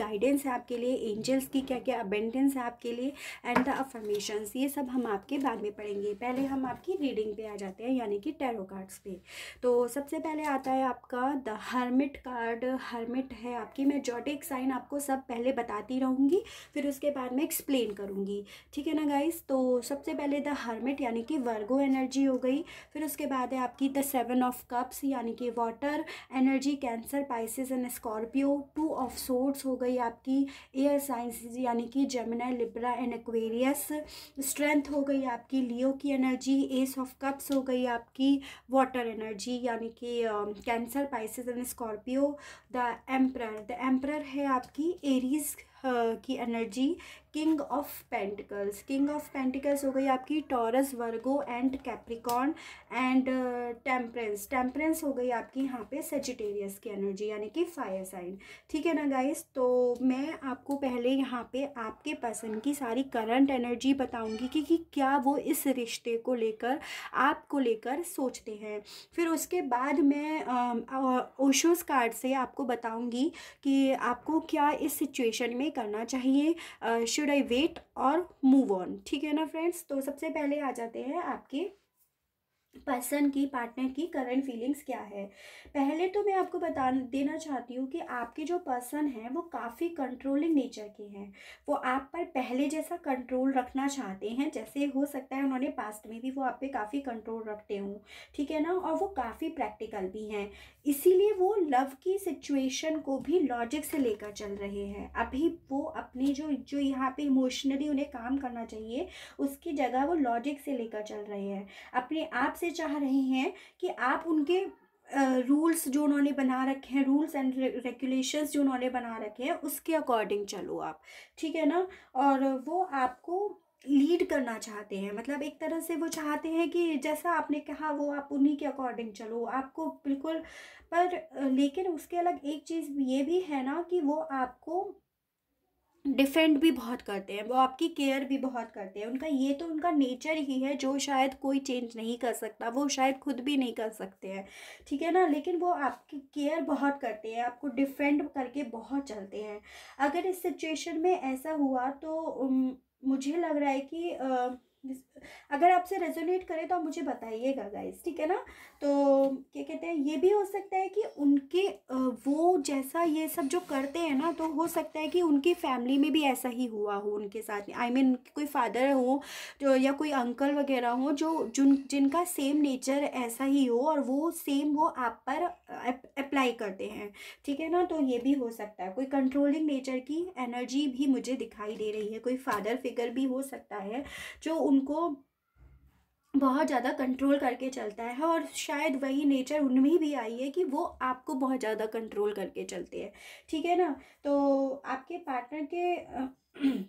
गाइडेंस है आपके लिए एंजल्स की क्या क्या अबेंडेंस है आपके लिए एंड द अफर्मेशंस ये सब हम आपके बाद में पढ़ेंगे पहले हम आपकी रीडिंग पे आ जाते हैं यानी कि टैरो कार्ड्स पे तो सबसे पहले आता है आपका द हर्मिट कार्ड हर्मिट है आपकी मैं जॉटिक साइन आपको सब पहले बताती रहूँगी फिर उसके बाद में एक्सप्लेन करूँगी ठीक है ना गाइस तो सबसे पहले द हर्मिट यानी कि वर्गो एनर्जी हो गई फिर उसके बाद है आपकी द सेवन ऑफ कप्स यानी कि water energy Cancer Pisces and Scorpio two of swords हो गई आपकी एयर साइंस यानी कि Gemini Libra and Aquarius strength हो गई आपकी लियो की एनर्जी एस ऑफ कप्स हो गई आपकी वाटर एनर्जी यानी कि Cancer Pisces and Scorpio the emperor the emperor है आपकी एरीज uh, की energy king of pentacles king of pentacles हो गई आपकी Taurus Virgo and Capricorn and temperance temperance हो गई आपकी यहाँ पे सेजिटेरियस की एनर्जी यानी कि फायर साइन ठीक है ना गाइस तो मैं आपको पहले यहाँ पे आपके पसंद की सारी करंट एनर्जी बताऊँगी कि, कि क्या वो इस रिश्ते को लेकर आपको लेकर सोचते हैं फिर उसके बाद मैं ओशोस कार्ड से आपको बताऊँगी कि आपको क्या इस सिचुएशन में करना चाहिए शुड आई वेट और मूव ऑन ठीक है ना फ्रेंड्स तो सबसे पहले आ जाते हैं आपके पर्सन की पार्टनर की करंट फीलिंग्स क्या है पहले तो मैं आपको बता देना चाहती हूँ कि आपके जो पर्सन हैं वो काफ़ी कंट्रोलिंग नेचर के हैं वो आप पर पहले जैसा कंट्रोल रखना चाहते हैं जैसे हो सकता है उन्होंने पास्ट में भी वो आप पे काफ़ी कंट्रोल रखते हों ठीक है ना और वो काफ़ी प्रैक्टिकल भी हैं इसीलिए वो लव की सिचुएशन को भी लॉजिक से लेकर चल रहे हैं अभी वो अपने जो जो यहाँ पे इमोशनली उन्हें काम करना चाहिए उसकी जगह वो लॉजिक से लेकर चल रहे हैं अपने आप आपसे चाह रहे हैं कि आप उनके रूल्स जो उन्होंने बना रखे हैं रूल्स एंड रेगुलेशंस जो उन्होंने बना रखे हैं उसके अकॉर्डिंग चलो आप ठीक है ना और वो आपको लीड करना चाहते हैं मतलब एक तरह से वो चाहते हैं कि जैसा आपने कहा वो आप उन्हीं के अकॉर्डिंग चलो आपको बिल्कुल पर लेकिन उसके अलग एक चीज़ ये भी है ना कि वो आपको डिफेंड भी बहुत करते हैं वो आपकी केयर भी बहुत करते हैं उनका ये तो उनका नेचर ही है जो शायद कोई चेंज नहीं कर सकता वो शायद खुद भी नहीं कर सकते हैं ठीक है ना लेकिन वो आपकी केयर बहुत करते हैं आपको डिफेंड करके बहुत चलते हैं अगर इस सिचुएशन में ऐसा हुआ तो मुझे लग रहा है कि आ, अगर आपसे रेजोनेट करे तो आप मुझे बताइएगा गाइस ठीक है ना तो क्या कहते हैं ये भी हो सकता है कि उनके वो जैसा ये सब जो करते हैं ना तो हो सकता है कि उनकी फैमिली में भी ऐसा ही हुआ हो उनके साथ आई I मीन mean, कोई फादर हो जो या कोई अंकल वगैरह हो जो जिन जिनका सेम नेचर ऐसा ही हो और वो सेम वो आप पर अप्लाई करते हैं ठीक है ना तो ये भी हो सकता है कोई कंट्रोलिंग नेचर की एनर्जी भी मुझे दिखाई दे रही है कोई फादर फिगर भी हो सकता है जो उनको बहुत ज़्यादा कंट्रोल करके चलता है और शायद वही नेचर उनमें भी आई है कि वो आपको बहुत ज़्यादा कंट्रोल करके चलते हैं ठीक है ना तो आपके पार्टनर के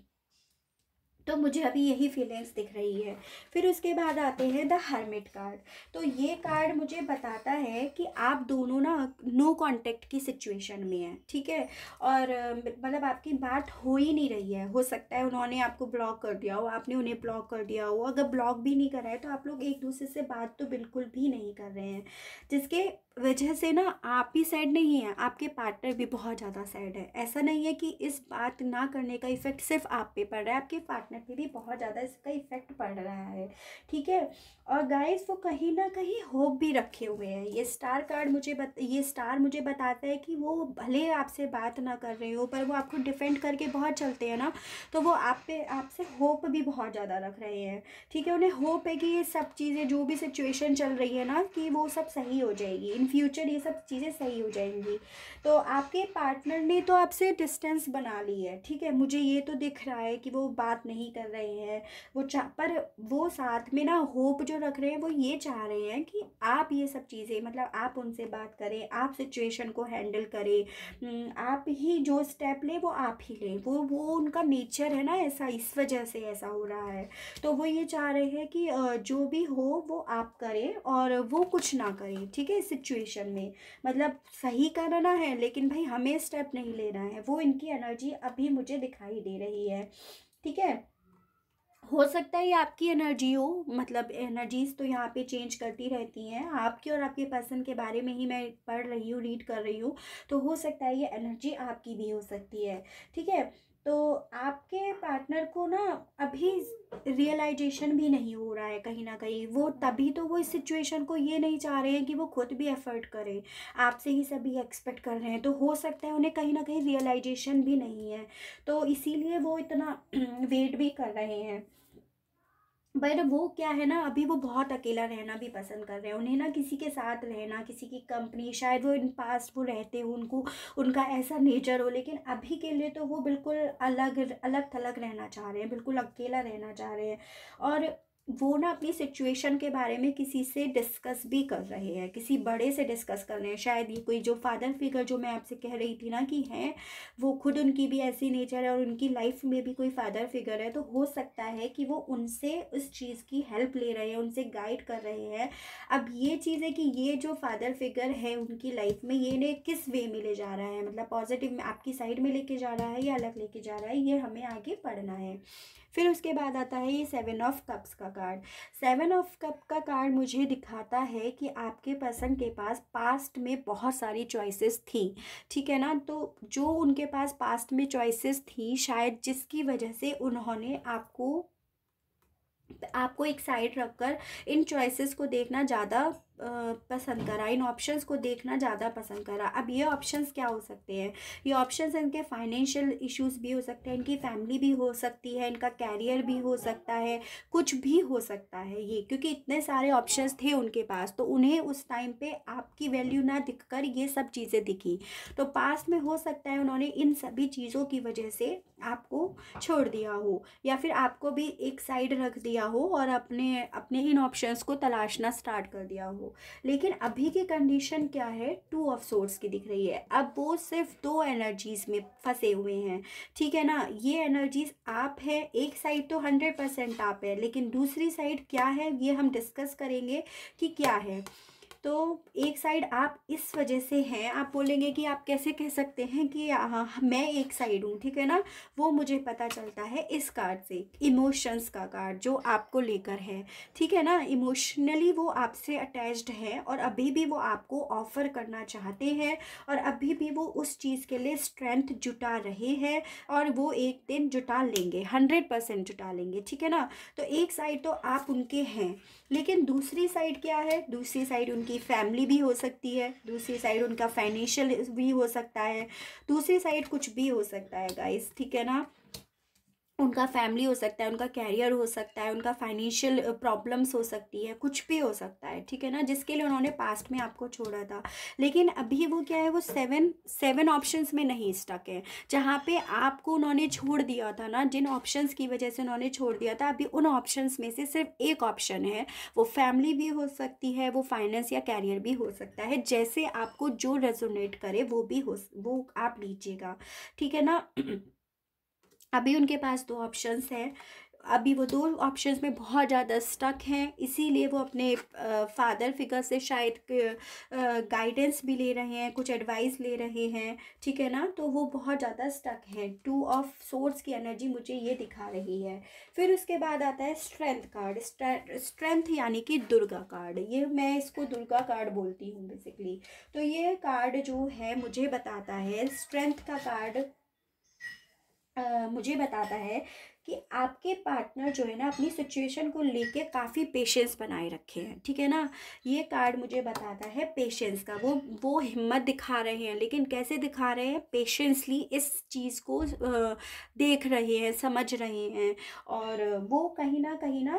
तो मुझे अभी यही फीलिंग्स दिख रही है फिर उसके बाद आते हैं द हर्मिट कार्ड तो ये कार्ड मुझे बताता है कि आप दोनों ना नो कांटेक्ट की सिचुएशन में हैं ठीक है और मतलब आपकी बात हो ही नहीं रही है हो सकता है उन्होंने आपको ब्लॉक कर दिया हो आपने उन्हें ब्लॉक कर दिया हो अगर ब्लॉक भी नहीं करा है तो आप लोग एक दूसरे से बात तो बिल्कुल भी नहीं कर रहे हैं जिसके वजह से ना आप भी सैड नहीं है आपके पार्टनर भी बहुत ज़्यादा सैड है ऐसा नहीं है कि इस बात ना करने का इफ़ेक्ट सिर्फ आप पे पड़ रहा है आपके पार्टनर आपने पे भी बहुत ज़्यादा इसका इफ़ेक्ट पड़ रहा है ठीक है और गाइस वो कहीं ना कहीं होप भी रखे हुए हैं ये स्टार कार्ड मुझे बत, ये स्टार मुझे बताता है कि वो भले आपसे बात ना कर रहे हो पर वो आपको डिफेंड करके बहुत चलते हैं ना तो वो आप पे आपसे होप भी बहुत ज़्यादा रख रहे हैं ठीक है उन्हें होप है कि ये सब चीज़ें जो भी सिचुएशन चल रही है ना कि वो सब सही हो जाएगी इन फ्यूचर ये सब चीज़ें सही हो जाएंगी तो आपके पार्टनर ने तो आपसे डिस्टेंस बना ली है ठीक है मुझे ये तो दिख रहा है कि वो बात नहीं नहीं कर रहे हैं वो चाह पर वो साथ में ना होप जो रख रहे हैं वो ये चाह रहे हैं कि आप ये सब चीज़ें मतलब आप उनसे बात करें आप सिचुएशन को हैंडल करें हम्म, आप ही जो स्टेप लें वो आप ही लें वो वो उनका नेचर है ना ऐसा इस वजह से ऐसा हो रहा है तो वो ये चाह रहे हैं कि जो भी हो वो आप करें और वो कुछ ना करें ठीक है इस सिचुएशन में मतलब सही करना है लेकिन भाई हमें स्टेप नहीं लेना है वो इनकी एनर्जी अभी मुझे दिखाई दे रही है ठीक है हो सकता है आपकी एनर्जी हो मतलब एनर्जीज तो यहाँ पे चेंज करती रहती हैं आपके और आपके पर्सन के बारे में ही मैं पढ़ रही हूँ रीड कर रही हूँ तो हो सकता है ये एनर्जी आपकी भी हो सकती है ठीक है तो आपके पार्टनर को ना अभी रियलाइजेशन भी नहीं हो रहा है कहीं ना कहीं वो तभी तो वो इस सिचुएशन को ये नहीं चाह रहे हैं कि वो खुद भी एफर्ट करें आपसे ही सभी एक्सपेक्ट कर रहे हैं तो हो सकता है उन्हें कहीं ना कहीं रियलाइजेशन भी नहीं है तो इसीलिए वो इतना वेट भी कर रहे हैं पर वो क्या है ना अभी वो बहुत अकेला रहना भी पसंद कर रहे हैं उन्हें ना किसी के साथ रहना किसी की कंपनी शायद वो इन पास्ट वो रहते हो उनको उनका ऐसा नेचर हो लेकिन अभी के लिए तो वो बिल्कुल अलग अलग थलग रहना चाह रहे हैं बिल्कुल अकेला रहना चाह रहे हैं और वो ना अपनी सिचुएशन के बारे में किसी से डिस्कस भी कर रहे हैं किसी बड़े से डिस्कस कर रहे हैं शायद ये कोई जो फादर फिगर जो मैं आपसे कह रही थी ना कि हैं वो खुद उनकी भी ऐसी नेचर है और उनकी लाइफ में भी कोई फादर फिगर है तो हो सकता है कि वो उनसे उस चीज़ की हेल्प ले रहे हैं उनसे गाइड कर रहे हैं अब ये चीज़ है कि ये जो फादर फिगर है उनकी लाइफ में ये ने किस वे में ले जा रहा है मतलब पॉजिटिव में आपकी साइड में लेके जा रहा है या अलग लेके जा रहा है ये हमें आगे पढ़ना है फिर उसके बाद आता है ये सेवन ऑफ कप्स का कार्ड सेवन ऑफ कप का कार्ड मुझे दिखाता है कि आपके पर्सन के पास पास्ट में बहुत सारी चॉइसेस थी ठीक है ना तो जो उनके पास पास्ट में चॉइसेस थी शायद जिसकी वजह से उन्होंने आपको आपको एक साइड रखकर इन चॉइसेस को देखना ज़्यादा पसंद करा इन ऑप्शंस को देखना ज़्यादा पसंद करा अब ये ऑप्शंस क्या हो सकते हैं ये ऑप्शंस इनके फाइनेंशियल इश्यूज भी हो सकते हैं इनकी फैमिली भी हो सकती है इनका कैरियर भी हो सकता है कुछ भी हो सकता है ये क्योंकि इतने सारे ऑप्शंस थे उनके पास तो उन्हें उस टाइम पे आपकी वैल्यू ना दिख कर ये सब चीज़ें दिखी तो पास में हो सकता है उन्होंने इन सभी चीज़ों की वजह से आपको छोड़ दिया हो या फिर आपको भी एक साइड रख दिया हो और अपने अपने इन ऑप्शंस को तलाशना स्टार्ट कर दिया हो हो लेकिन अभी की कंडीशन क्या है टू ऑफ सोर्स की दिख रही है अब वो सिर्फ दो एनर्जीज़ में फंसे हुए हैं ठीक है ना ये एनर्जीज़ आप है एक साइड तो हंड्रेड परसेंट आप है लेकिन दूसरी साइड क्या है ये हम डिस्कस करेंगे कि क्या है तो एक साइड आप इस वजह से हैं आप बोलेंगे कि आप कैसे कह सकते हैं कि आ, मैं एक साइड हूँ ठीक है ना वो मुझे पता चलता है इस कार्ड से इमोशंस का कार्ड जो आपको लेकर है ठीक है ना इमोशनली वो आपसे अटैच्ड है और अभी भी वो आपको ऑफ़र करना चाहते हैं और अभी भी वो उस चीज़ के लिए स्ट्रेंथ जुटा रहे हैं और वो एक दिन जुटा लेंगे हंड्रेड परसेंट जुटा लेंगे ठीक है ना तो एक साइड तो आप उनके हैं लेकिन दूसरी साइड क्या है दूसरी साइड उनकी फैमिली भी हो सकती है दूसरी साइड उनका फाइनेंशियल भी हो सकता है दूसरी साइड कुछ भी हो सकता है गाइस ठीक है ना उनका फैमिली हो सकता है उनका कैरियर हो सकता है उनका फाइनेंशियल प्रॉब्लम्स हो सकती है कुछ भी हो सकता है ठीक है ना जिसके लिए उन्होंने पास्ट में आपको छोड़ा था लेकिन अभी वो क्या है वो सेवन सेवन ऑप्शंस में नहीं स्टक है जहाँ पे आपको उन्होंने छोड़ दिया था ना जिन ऑप्शंस की वजह से उन्होंने छोड़ दिया था अभी उन ऑप्शन में से सिर्फ एक ऑप्शन है वो फैमिली भी हो सकती है वो फाइनेंस या कैरियर भी हो सकता है जैसे आपको जो रेजोनेट करे वो भी हो वो आप लीजिएगा ठीक है ना अभी उनके पास दो ऑप्शंस हैं अभी वो दो ऑप्शंस में बहुत ज़्यादा स्टक हैं इसीलिए वो अपने फादर फिगर से शायद गाइडेंस भी ले रहे हैं कुछ एडवाइस ले रहे हैं ठीक है ना तो वो बहुत ज़्यादा स्टक हैं टू ऑफ सोर्स की एनर्जी मुझे ये दिखा रही है फिर उसके बाद आता है स्ट्रेंथ कार्ड स्ट्रेंथ यानी कि दुर्गा कार्ड ये मैं इसको दुर्गा कार्ड बोलती हूँ बेसिकली तो ये कार्ड जो है मुझे बताता है स्ट्रेंथ का कार्ड मुझे बताता है कि आपके पार्टनर जो है ना अपनी सिचुएशन को लेके काफ़ी पेशेंस बनाए रखे हैं ठीक है ना ये कार्ड मुझे बताता है पेशेंस का वो वो हिम्मत दिखा रहे हैं लेकिन कैसे दिखा रहे हैं पेशेंसली इस चीज़ को देख रहे हैं समझ रहे हैं और वो कहीं ना कहीं ना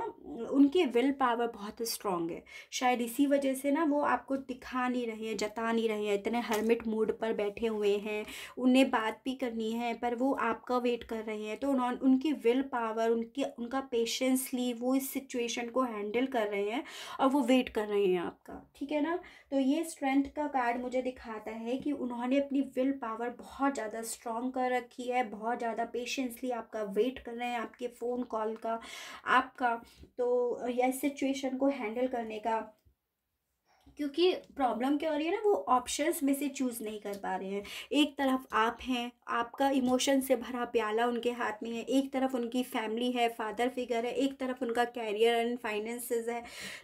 उनके विल पावर बहुत स्ट्रांग है शायद इसी वजह से ना वो आपको दिखा नहीं रहे हैं जता नहीं रहे हैं इतने हर्मिट मूड पर बैठे हुए हैं उन्हें बात भी करनी है पर वो आपका वेट कर रहे हैं तो उन्होंने उनकी विल विल पावर उनकी उनका पेशेंसली वो इस सिचुएशन को हैंडल कर रहे हैं और वो वेट कर रहे हैं आपका ठीक है ना तो ये स्ट्रेंथ का कार्ड मुझे दिखाता है कि उन्होंने अपनी विल पावर बहुत ज़्यादा स्ट्रॉन्ग कर रखी है बहुत ज़्यादा पेशेंसली आपका वेट कर रहे हैं आपके फ़ोन कॉल का आपका तो यह सिचुएशन को हैंडल करने का क्योंकि प्रॉब्लम क्या हो रही है ना वो ऑप्शंस में से चूज़ नहीं कर पा रहे हैं एक तरफ आप हैं आपका इमोशन से भरा प्याला उनके हाथ में है एक तरफ उनकी फैमिली है फादर फिगर है एक तरफ उनका कैरियर एंड फाइनेंसेस है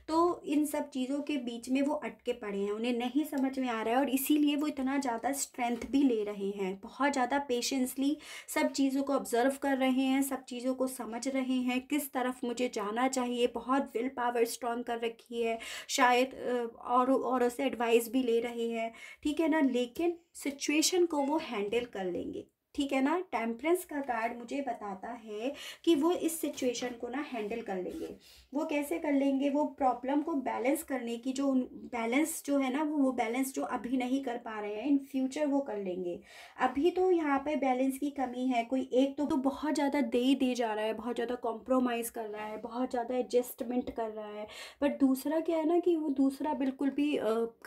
तो इन सब चीज़ों के बीच में वो अटके पड़े हैं उन्हें नहीं समझ में आ रहा है और इसीलिए वो इतना ज़्यादा स्ट्रेंथ भी ले रहे हैं बहुत ज़्यादा पेशेंसली सब चीज़ों को ऑब्ज़र्व कर रहे हैं सब चीज़ों को समझ रहे हैं किस तरफ मुझे जाना चाहिए बहुत विल पावर स्ट्रॉन्ग कर रखी है शायद आ, और और से एडवाइस भी ले रहे हैं ठीक है ना लेकिन सिचुएशन को वो हैंडल कर लेंगे ठीक है ना टेम्परेंस का कार्ड मुझे बताता है कि वो इस सिचुएशन को ना हैंडल कर लेंगे वो कैसे कर लेंगे वो प्रॉब्लम को बैलेंस करने की जो बैलेंस जो है ना वो वो बैलेंस जो अभी नहीं कर पा रहे हैं इन फ्यूचर वो कर लेंगे अभी तो यहाँ पे बैलेंस की कमी है कोई एक तो, तो बहुत ज़्यादा दे ही दे जा रहा है बहुत ज़्यादा कॉम्प्रोमाइज़ कर रहा है बहुत ज़्यादा एडजस्टमेंट कर रहा है बट दूसरा क्या है ना कि वो दूसरा बिल्कुल भी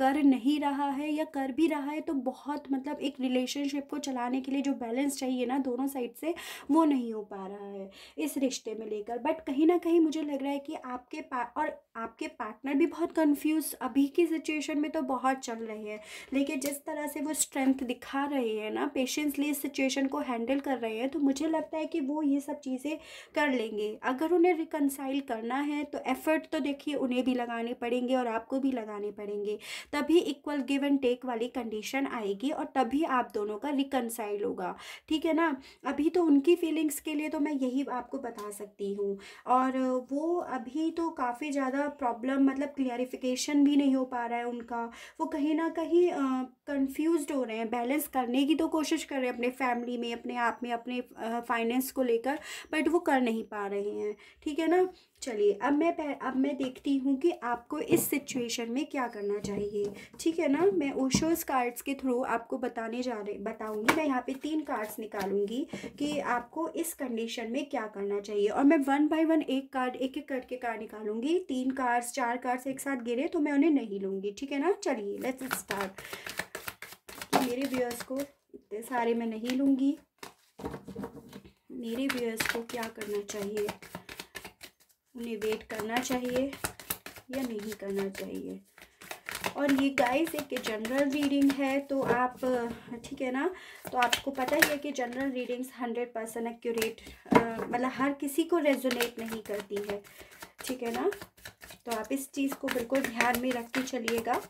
कर नहीं रहा है या कर भी रहा है तो बहुत मतलब एक रिलेशनशिप को चलाने के लिए जो बैलेंस बैलेंस चाहिए ना दोनों साइड से वो नहीं हो पा रहा है इस रिश्ते में लेकर बट कहीं ना कहीं मुझे लग रहा है कि आपके पा और आपके पार्टनर भी बहुत कंफ्यूज अभी की सिचुएशन में तो बहुत चल रहे हैं लेकिन जिस तरह से वो स्ट्रेंथ दिखा रहे हैं ना पेशेंसली इस सिचुएशन को हैंडल कर रहे हैं तो मुझे लगता है कि वो ये सब चीज़ें कर लेंगे अगर उन्हें रिकनसाइल करना है तो एफर्ट तो देखिए उन्हें भी लगाने पड़ेंगे और आपको भी लगाने पड़ेंगे तभी इक्वल गिव एंड टेक वाली कंडीशन आएगी और तभी आप दोनों का रिकनसाइल होगा ठीक है ना अभी तो उनकी फीलिंग्स के लिए तो मैं यही आपको बता सकती हूँ और वो अभी तो काफ़ी ज़्यादा प्रॉब्लम मतलब क्लियरिफिकेशन भी नहीं हो पा रहा है उनका वो कहीं ना कहीं कंफ्यूज्ड हो रहे हैं बैलेंस करने की तो कोशिश कर रहे हैं अपने फैमिली में अपने आप में अपने फाइनेंस को लेकर बट वो कर नहीं पा रहे हैं ठीक है ना चलिए अब मैं अब मैं देखती हूँ कि आपको इस सिचुएशन में क्या करना चाहिए ठीक है ना मैं ओशोज कार्ड्स के थ्रू आपको बताने जा रहे बताऊँगी मैं यहाँ पे तीन कार्ड्स निकालूंगी कि आपको इस कंडीशन में क्या करना चाहिए और मैं वन बाय वन एक कार्ड एक एक करके कार्ड निकालूंगी तीन कार्ड्स चार कार्ड्स एक साथ गिरे तो मैं उन्हें नहीं लूँगी ठीक है ना चलिए लेट्स स्टार्ट मेरे व्यूअर्स को इतने सारे मैं नहीं लूँगी मेरे व्यूअर्स को क्या करना चाहिए उन्हें वेट करना चाहिए या नहीं करना चाहिए और ये गाइस एक जनरल रीडिंग है तो आप ठीक है ना तो आपको पता ही है कि general readings hundred percent accurate मतलब हर किसी को रेजोनेट नहीं करती है ठीक है ना तो आप इस चीज़ को बिल्कुल ध्यान में रख के चलिएगा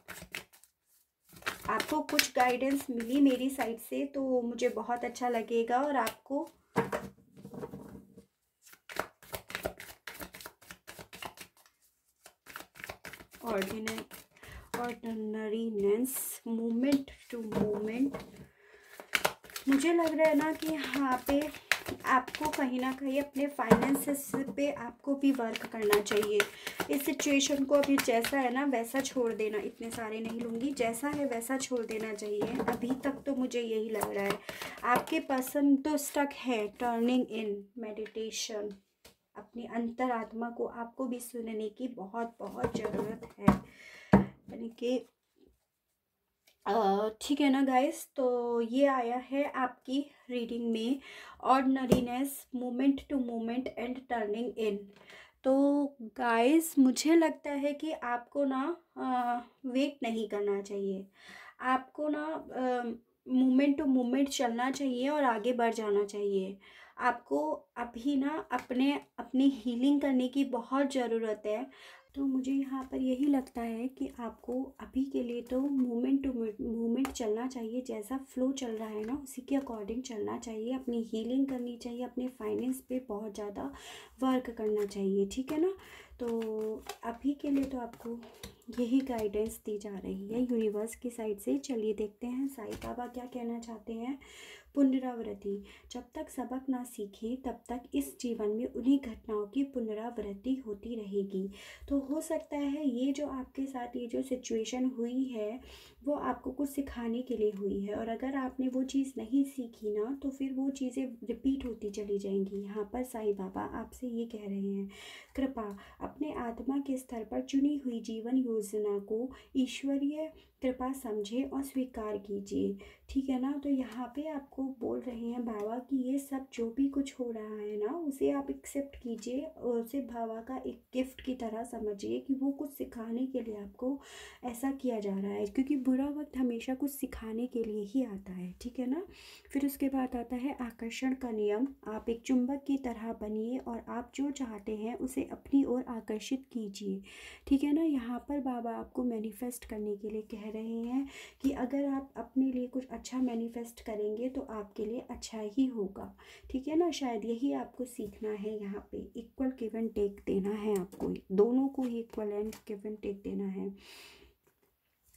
आपको कुछ गाइडेंस मिली मेरी साइड से तो मुझे बहुत अच्छा लगेगा और आपको ordinary ordinariness movement to movement मुझे लग रहा है ना कि यहाँ पे आपको कहीं ना कहीं अपने फाइनेंसेस पे आपको भी वर्क करना चाहिए इस सिचुएशन को अभी जैसा है ना वैसा छोड़ देना इतने सारे नहीं लूँगी जैसा है वैसा छोड़ देना चाहिए अभी तक तो मुझे यही लग रहा है आपके पसंद तो स्टक है टर्निंग इन मेडिटेशन अपनी अंतरात्मा को आपको भी सुनने की बहुत बहुत ज़रूरत है यानी कि ठीक है ना गाइस तो ये आया है आपकी रीडिंग में ordinariness moment to moment and turning in तो गाइस मुझे लगता है कि आपको ना आ, वेट नहीं करना चाहिए आपको ना मोमेंट टू मोमेंट चलना चाहिए और आगे बढ़ जाना चाहिए आपको अभी ना अपने अपनी हीलिंग करने की बहुत ज़रूरत है तो मुझे यहाँ पर यही लगता है कि आपको अभी के लिए तो मूवमेंट टू मूवमेंट चलना चाहिए जैसा फ्लो चल रहा है ना उसी के अकॉर्डिंग चलना चाहिए अपनी हीलिंग करनी चाहिए अपने फाइनेंस पे बहुत ज़्यादा वर्क करना चाहिए ठीक है ना तो अभी के लिए तो आपको यही गाइडेंस दी जा रही है यूनिवर्स की साइड से चलिए देखते हैं साई बाबा क्या कहना चाहते हैं पुनरावृत्ति जब तक सबक ना सीखे तब तक इस जीवन में उन्हीं घटनाओं की पुनरावृत्ति होती रहेगी तो हो सकता है ये जो आपके साथ ये जो सिचुएशन हुई है वो आपको कुछ सिखाने के लिए हुई है और अगर आपने वो चीज़ नहीं सीखी ना तो फिर वो चीज़ें रिपीट होती चली जाएंगी यहाँ पर साईं बाबा आपसे ये कह रहे हैं कृपा अपने आत्मा के स्तर पर चुनी हुई जीवन योजना को ईश्वरीय कृपा समझे और स्वीकार कीजिए ठीक है ना तो यहाँ पे आपको बोल रहे हैं बाबा कि ये सब जो भी कुछ हो रहा है ना उसे आप एक्सेप्ट कीजिए और उसे बाबा का एक गिफ्ट की तरह समझिए कि वो कुछ सिखाने के लिए आपको ऐसा किया जा रहा है क्योंकि बुरा वक्त हमेशा कुछ सिखाने के लिए ही आता है ठीक है ना फिर उसके बाद आता है आकर्षण का नियम आप एक चुंबक की तरह बनिए और आप जो चाहते हैं उसे अपनी ओर आकर्षित कीजिए ठीक है ना यहाँ पर बाबा आपको मैनिफेस्ट करने के लिए कह रहे हैं कि अगर आप अपने लिए कुछ अच्छा मैनिफेस्ट करेंगे तो आपके लिए अच्छा ही होगा ठीक है ना शायद यही आपको सीखना है यहाँ पर इक्वल गिव टेक देना है आपको दोनों को ही इक्वल एंड गिव टेक देना है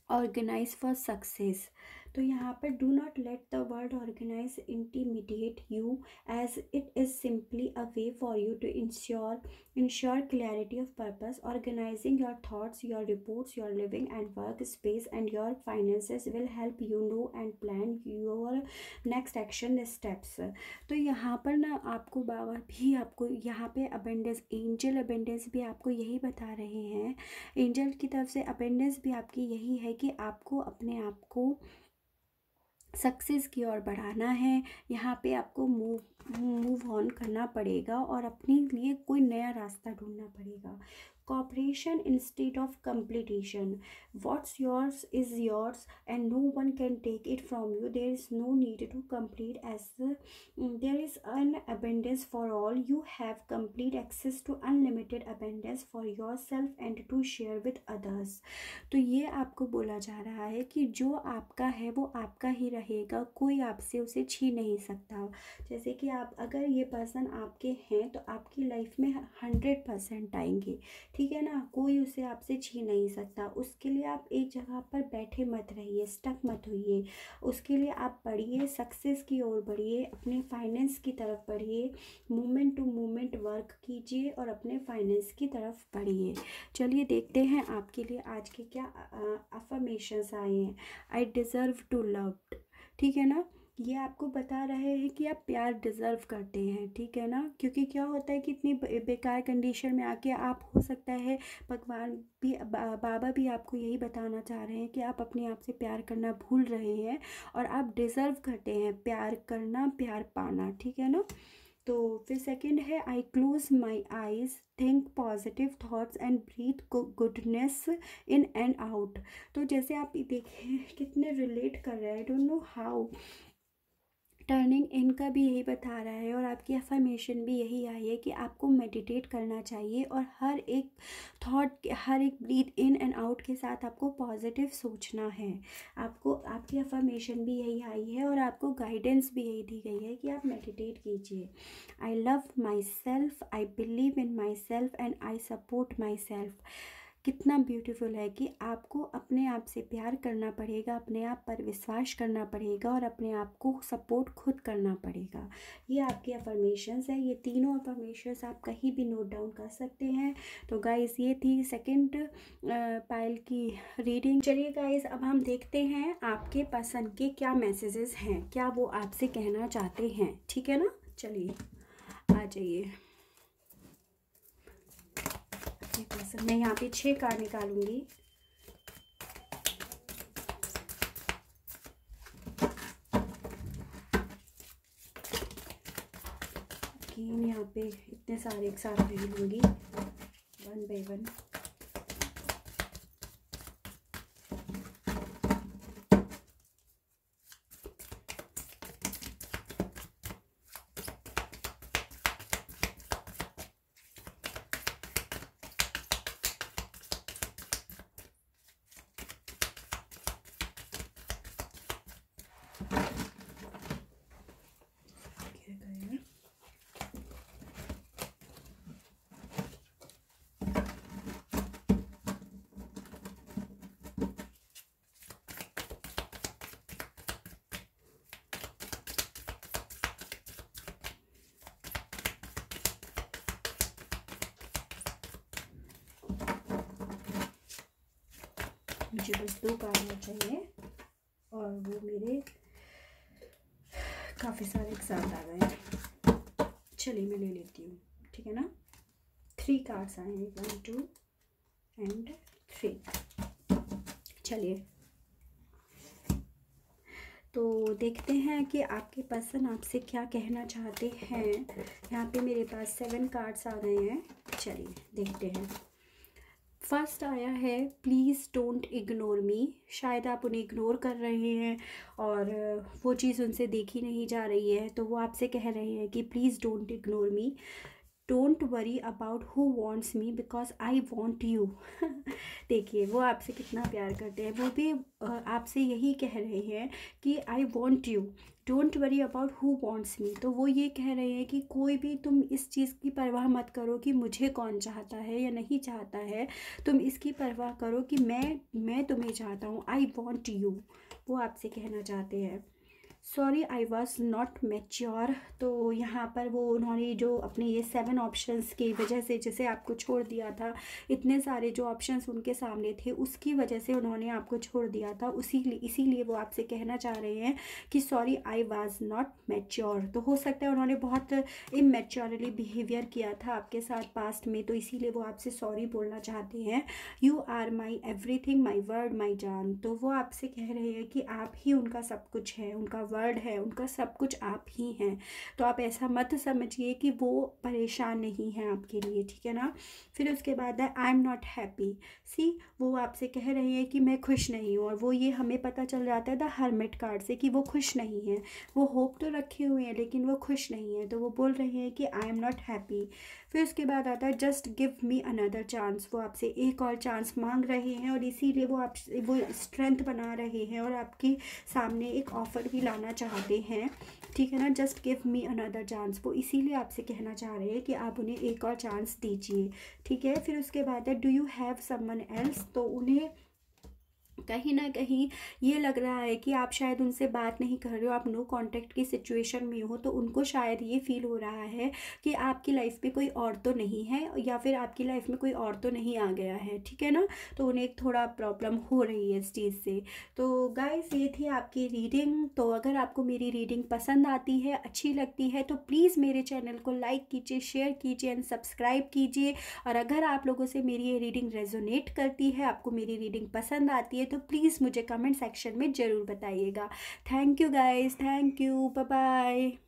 organize for success तो यहाँ पर do not let the word organise intimidate you as it is simply a way for you to ensure ensure clarity of purpose organising your thoughts your reports your living and work space and your finances will help you know and plan your next action steps तो यहाँ पर ना आपको बाबा भी आपको यहाँ पे अबेंडेंस एंजल अबेंडेंस भी आपको यही बता रहे हैं एंजल की तरफ से अबेंडेंस भी आपकी यही है कि आपको अपने आप को सक्सेस की ओर बढ़ाना है यहाँ पे आपको मूव मूव ऑन करना पड़ेगा और अपने लिए कोई नया रास्ता ढूंढना पड़ेगा cooperation instead of competition what's yours is yours and no one can take it from you there is no need to complete as uh, there is an abundance for all you have complete access to unlimited abundance for yourself and to share with others तो ये आपको बोला जा रहा है कि जो आपका है वो आपका ही रहेगा कोई आपसे उसे छीन नहीं सकता जैसे कि आप अगर ये पर्सन आपके हैं तो आपकी लाइफ में हंड्रेड परसेंट आएंगे ठीक है ना कोई उसे आपसे छीन नहीं सकता उसके लिए आप एक जगह पर बैठे मत रहिए स्टक मत होइए उसके लिए आप बढ़िए सक्सेस की ओर बढ़िए अपने फाइनेंस की तरफ बढ़िए मूवमेंट टू मूवमेंट वर्क कीजिए और अपने फाइनेंस की तरफ बढ़िए चलिए देखते हैं आपके लिए आज के क्या अफर्मेशंस आए हैं आई डिज़र्व टू लव ठीक है ना ये आपको बता रहे हैं कि आप प्यार डिज़र्व करते हैं ठीक है ना क्योंकि क्या होता है कि इतनी बेकार कंडीशन में आके आप हो सकता है भगवान भी बाबा भी आपको यही बताना चाह रहे हैं कि आप अपने आप से प्यार करना भूल रहे हैं और आप डिज़र्व करते हैं प्यार करना प्यार पाना ठीक है ना तो फिर सेकंड है I close my eyes think positive thoughts and breathe goodness in and out तो जैसे आप देखें कितने रिलेट कर रहे हैं I don't know how turning in का भी यही बता रहा है और आपकी अफर्मेशन भी यही आई है कि आपको मेडिटेट करना चाहिए और हर एक थॉट हर एक ब्रीथ इन एंड आउट के साथ आपको पॉजिटिव सोचना है आपको आपकी अफर्मेशन भी यही आई है और आपको गाइडेंस भी यही दी गई है कि आप मेडिटेट कीजिए I love myself I believe in myself and I support myself कितना ब्यूटीफुल है कि आपको अपने आप से प्यार करना पड़ेगा अपने आप पर विश्वास करना पड़ेगा और अपने आप को सपोर्ट खुद करना पड़ेगा ये आपकी अफर्मेशंस है ये तीनों अफर्मेशंस आप कहीं भी नोट डाउन कर सकते हैं तो गाइस ये थी सेकंड पायल की रीडिंग चलिए गाइस अब हम देखते हैं आपके पसंद के क्या मैसेजेस हैं क्या वो आपसे कहना चाहते हैं ठीक है ना चलिए आ जाइए सर मैं यहाँ पे छः कार निकालूंगी यहाँ पे इतने सारे एक साथ ले लूंगी वन बाई वन मुझे बस दो कारण चाहिए और वो मेरे काफ़ी सारे एक साथ आ गए हैं चलिए मैं ले लेती हूँ ठीक है ना थ्री कार्ड्स आए हैं वन टू एंड थ्री चलिए तो देखते हैं कि आपके पर्सन आपसे क्या कहना चाहते हैं यहाँ पे मेरे पास सेवन कार्ड्स आ गए हैं चलिए देखते हैं फर्स्ट आया है प्लीज़ डोंट इग्नोर मी शायद आप उन्हें इग्नोर कर रहे हैं और वो चीज़ उनसे देखी नहीं जा रही है तो वो आपसे कह रहे हैं कि please don't ignore me don't worry about who wants me because I want you देखिए वो आपसे कितना प्यार करते हैं वो भी आपसे यही कह रहे हैं कि I want you don't worry about who wants me तो वो ये कह रहे हैं कि कोई भी तुम इस चीज़ की परवाह मत करो कि मुझे कौन चाहता है या नहीं चाहता है तुम इसकी परवाह करो कि मैं मैं तुम्हें चाहता हूँ आई वॉन्ट यू वो आपसे कहना चाहते हैं sorry I was not mature तो यहाँ पर वो उन्होंने जो अपने ये सेवन ऑप्शंस की वजह से जैसे आपको छोड़ दिया था इतने सारे जो ऑप्शंस उनके सामने थे उसकी वजह से उन्होंने आपको छोड़ दिया था उसी इसीलिए वो आपसे कहना चाह रहे हैं कि sorry I was not mature तो हो सकता है उन्होंने बहुत इमेच्योरली बिहेवियर किया था आपके साथ पास्ट में तो इसीलिए वो आपसे सॉरी बोलना चाहते हैं you are my everything my world my जान तो वो आपसे कह रहे हैं कि आप ही उनका सब कुछ है उनका वर्ड है उनका सब कुछ आप ही हैं तो आप ऐसा मत समझिए कि वो परेशान नहीं है आपके लिए ठीक है ना फिर उसके बाद है आई एम नॉट हैप्पी सी वो आपसे कह रहे हैं कि मैं खुश नहीं हूँ और वो ये हमें पता चल जाता है द हर्मिट कार्ड से कि वो खुश नहीं है वो होप तो रखे हुए हैं लेकिन वो खुश नहीं है तो वो बोल रहे हैं कि आई एम नॉट हैप्पी फिर उसके बाद आता है just give me another chance वो आपसे एक और चांस मांग रहे हैं और इसीलिए वो आप वो स्ट्रेंथ बना रहे हैं और आपके सामने एक ऑफ़र भी लाना चाहते हैं ठीक है ना just give me another chance वो इसीलिए आपसे कहना चाह रहे हैं कि आप उन्हें एक और चांस दीजिए ठीक है फिर उसके बाद है do you have someone else तो उन्हें कहीं ना कहीं ये लग रहा है कि आप शायद उनसे बात नहीं कर रहे हो आप नो कांटेक्ट की सिचुएशन में हो तो उनको शायद ये फील हो रहा है कि आपकी लाइफ में कोई और तो नहीं है या फिर आपकी लाइफ में कोई और तो नहीं आ गया है ठीक है ना तो उन्हें एक थोड़ा प्रॉब्लम हो रही है इस चीज़ से तो गाइस ये थी आपकी रीडिंग तो अगर आपको मेरी रीडिंग पसंद आती है अच्छी लगती है तो प्लीज़ मेरे चैनल को लाइक कीजिए शेयर कीजिए एंड सब्सक्राइब कीजिए और अगर आप लोगों से मेरी ये रीडिंग रेजोनेट करती है आपको मेरी रीडिंग पसंद आती है तो प्लीज़ मुझे कमेंट सेक्शन में ज़रूर बताइएगा thank you guys thank you bye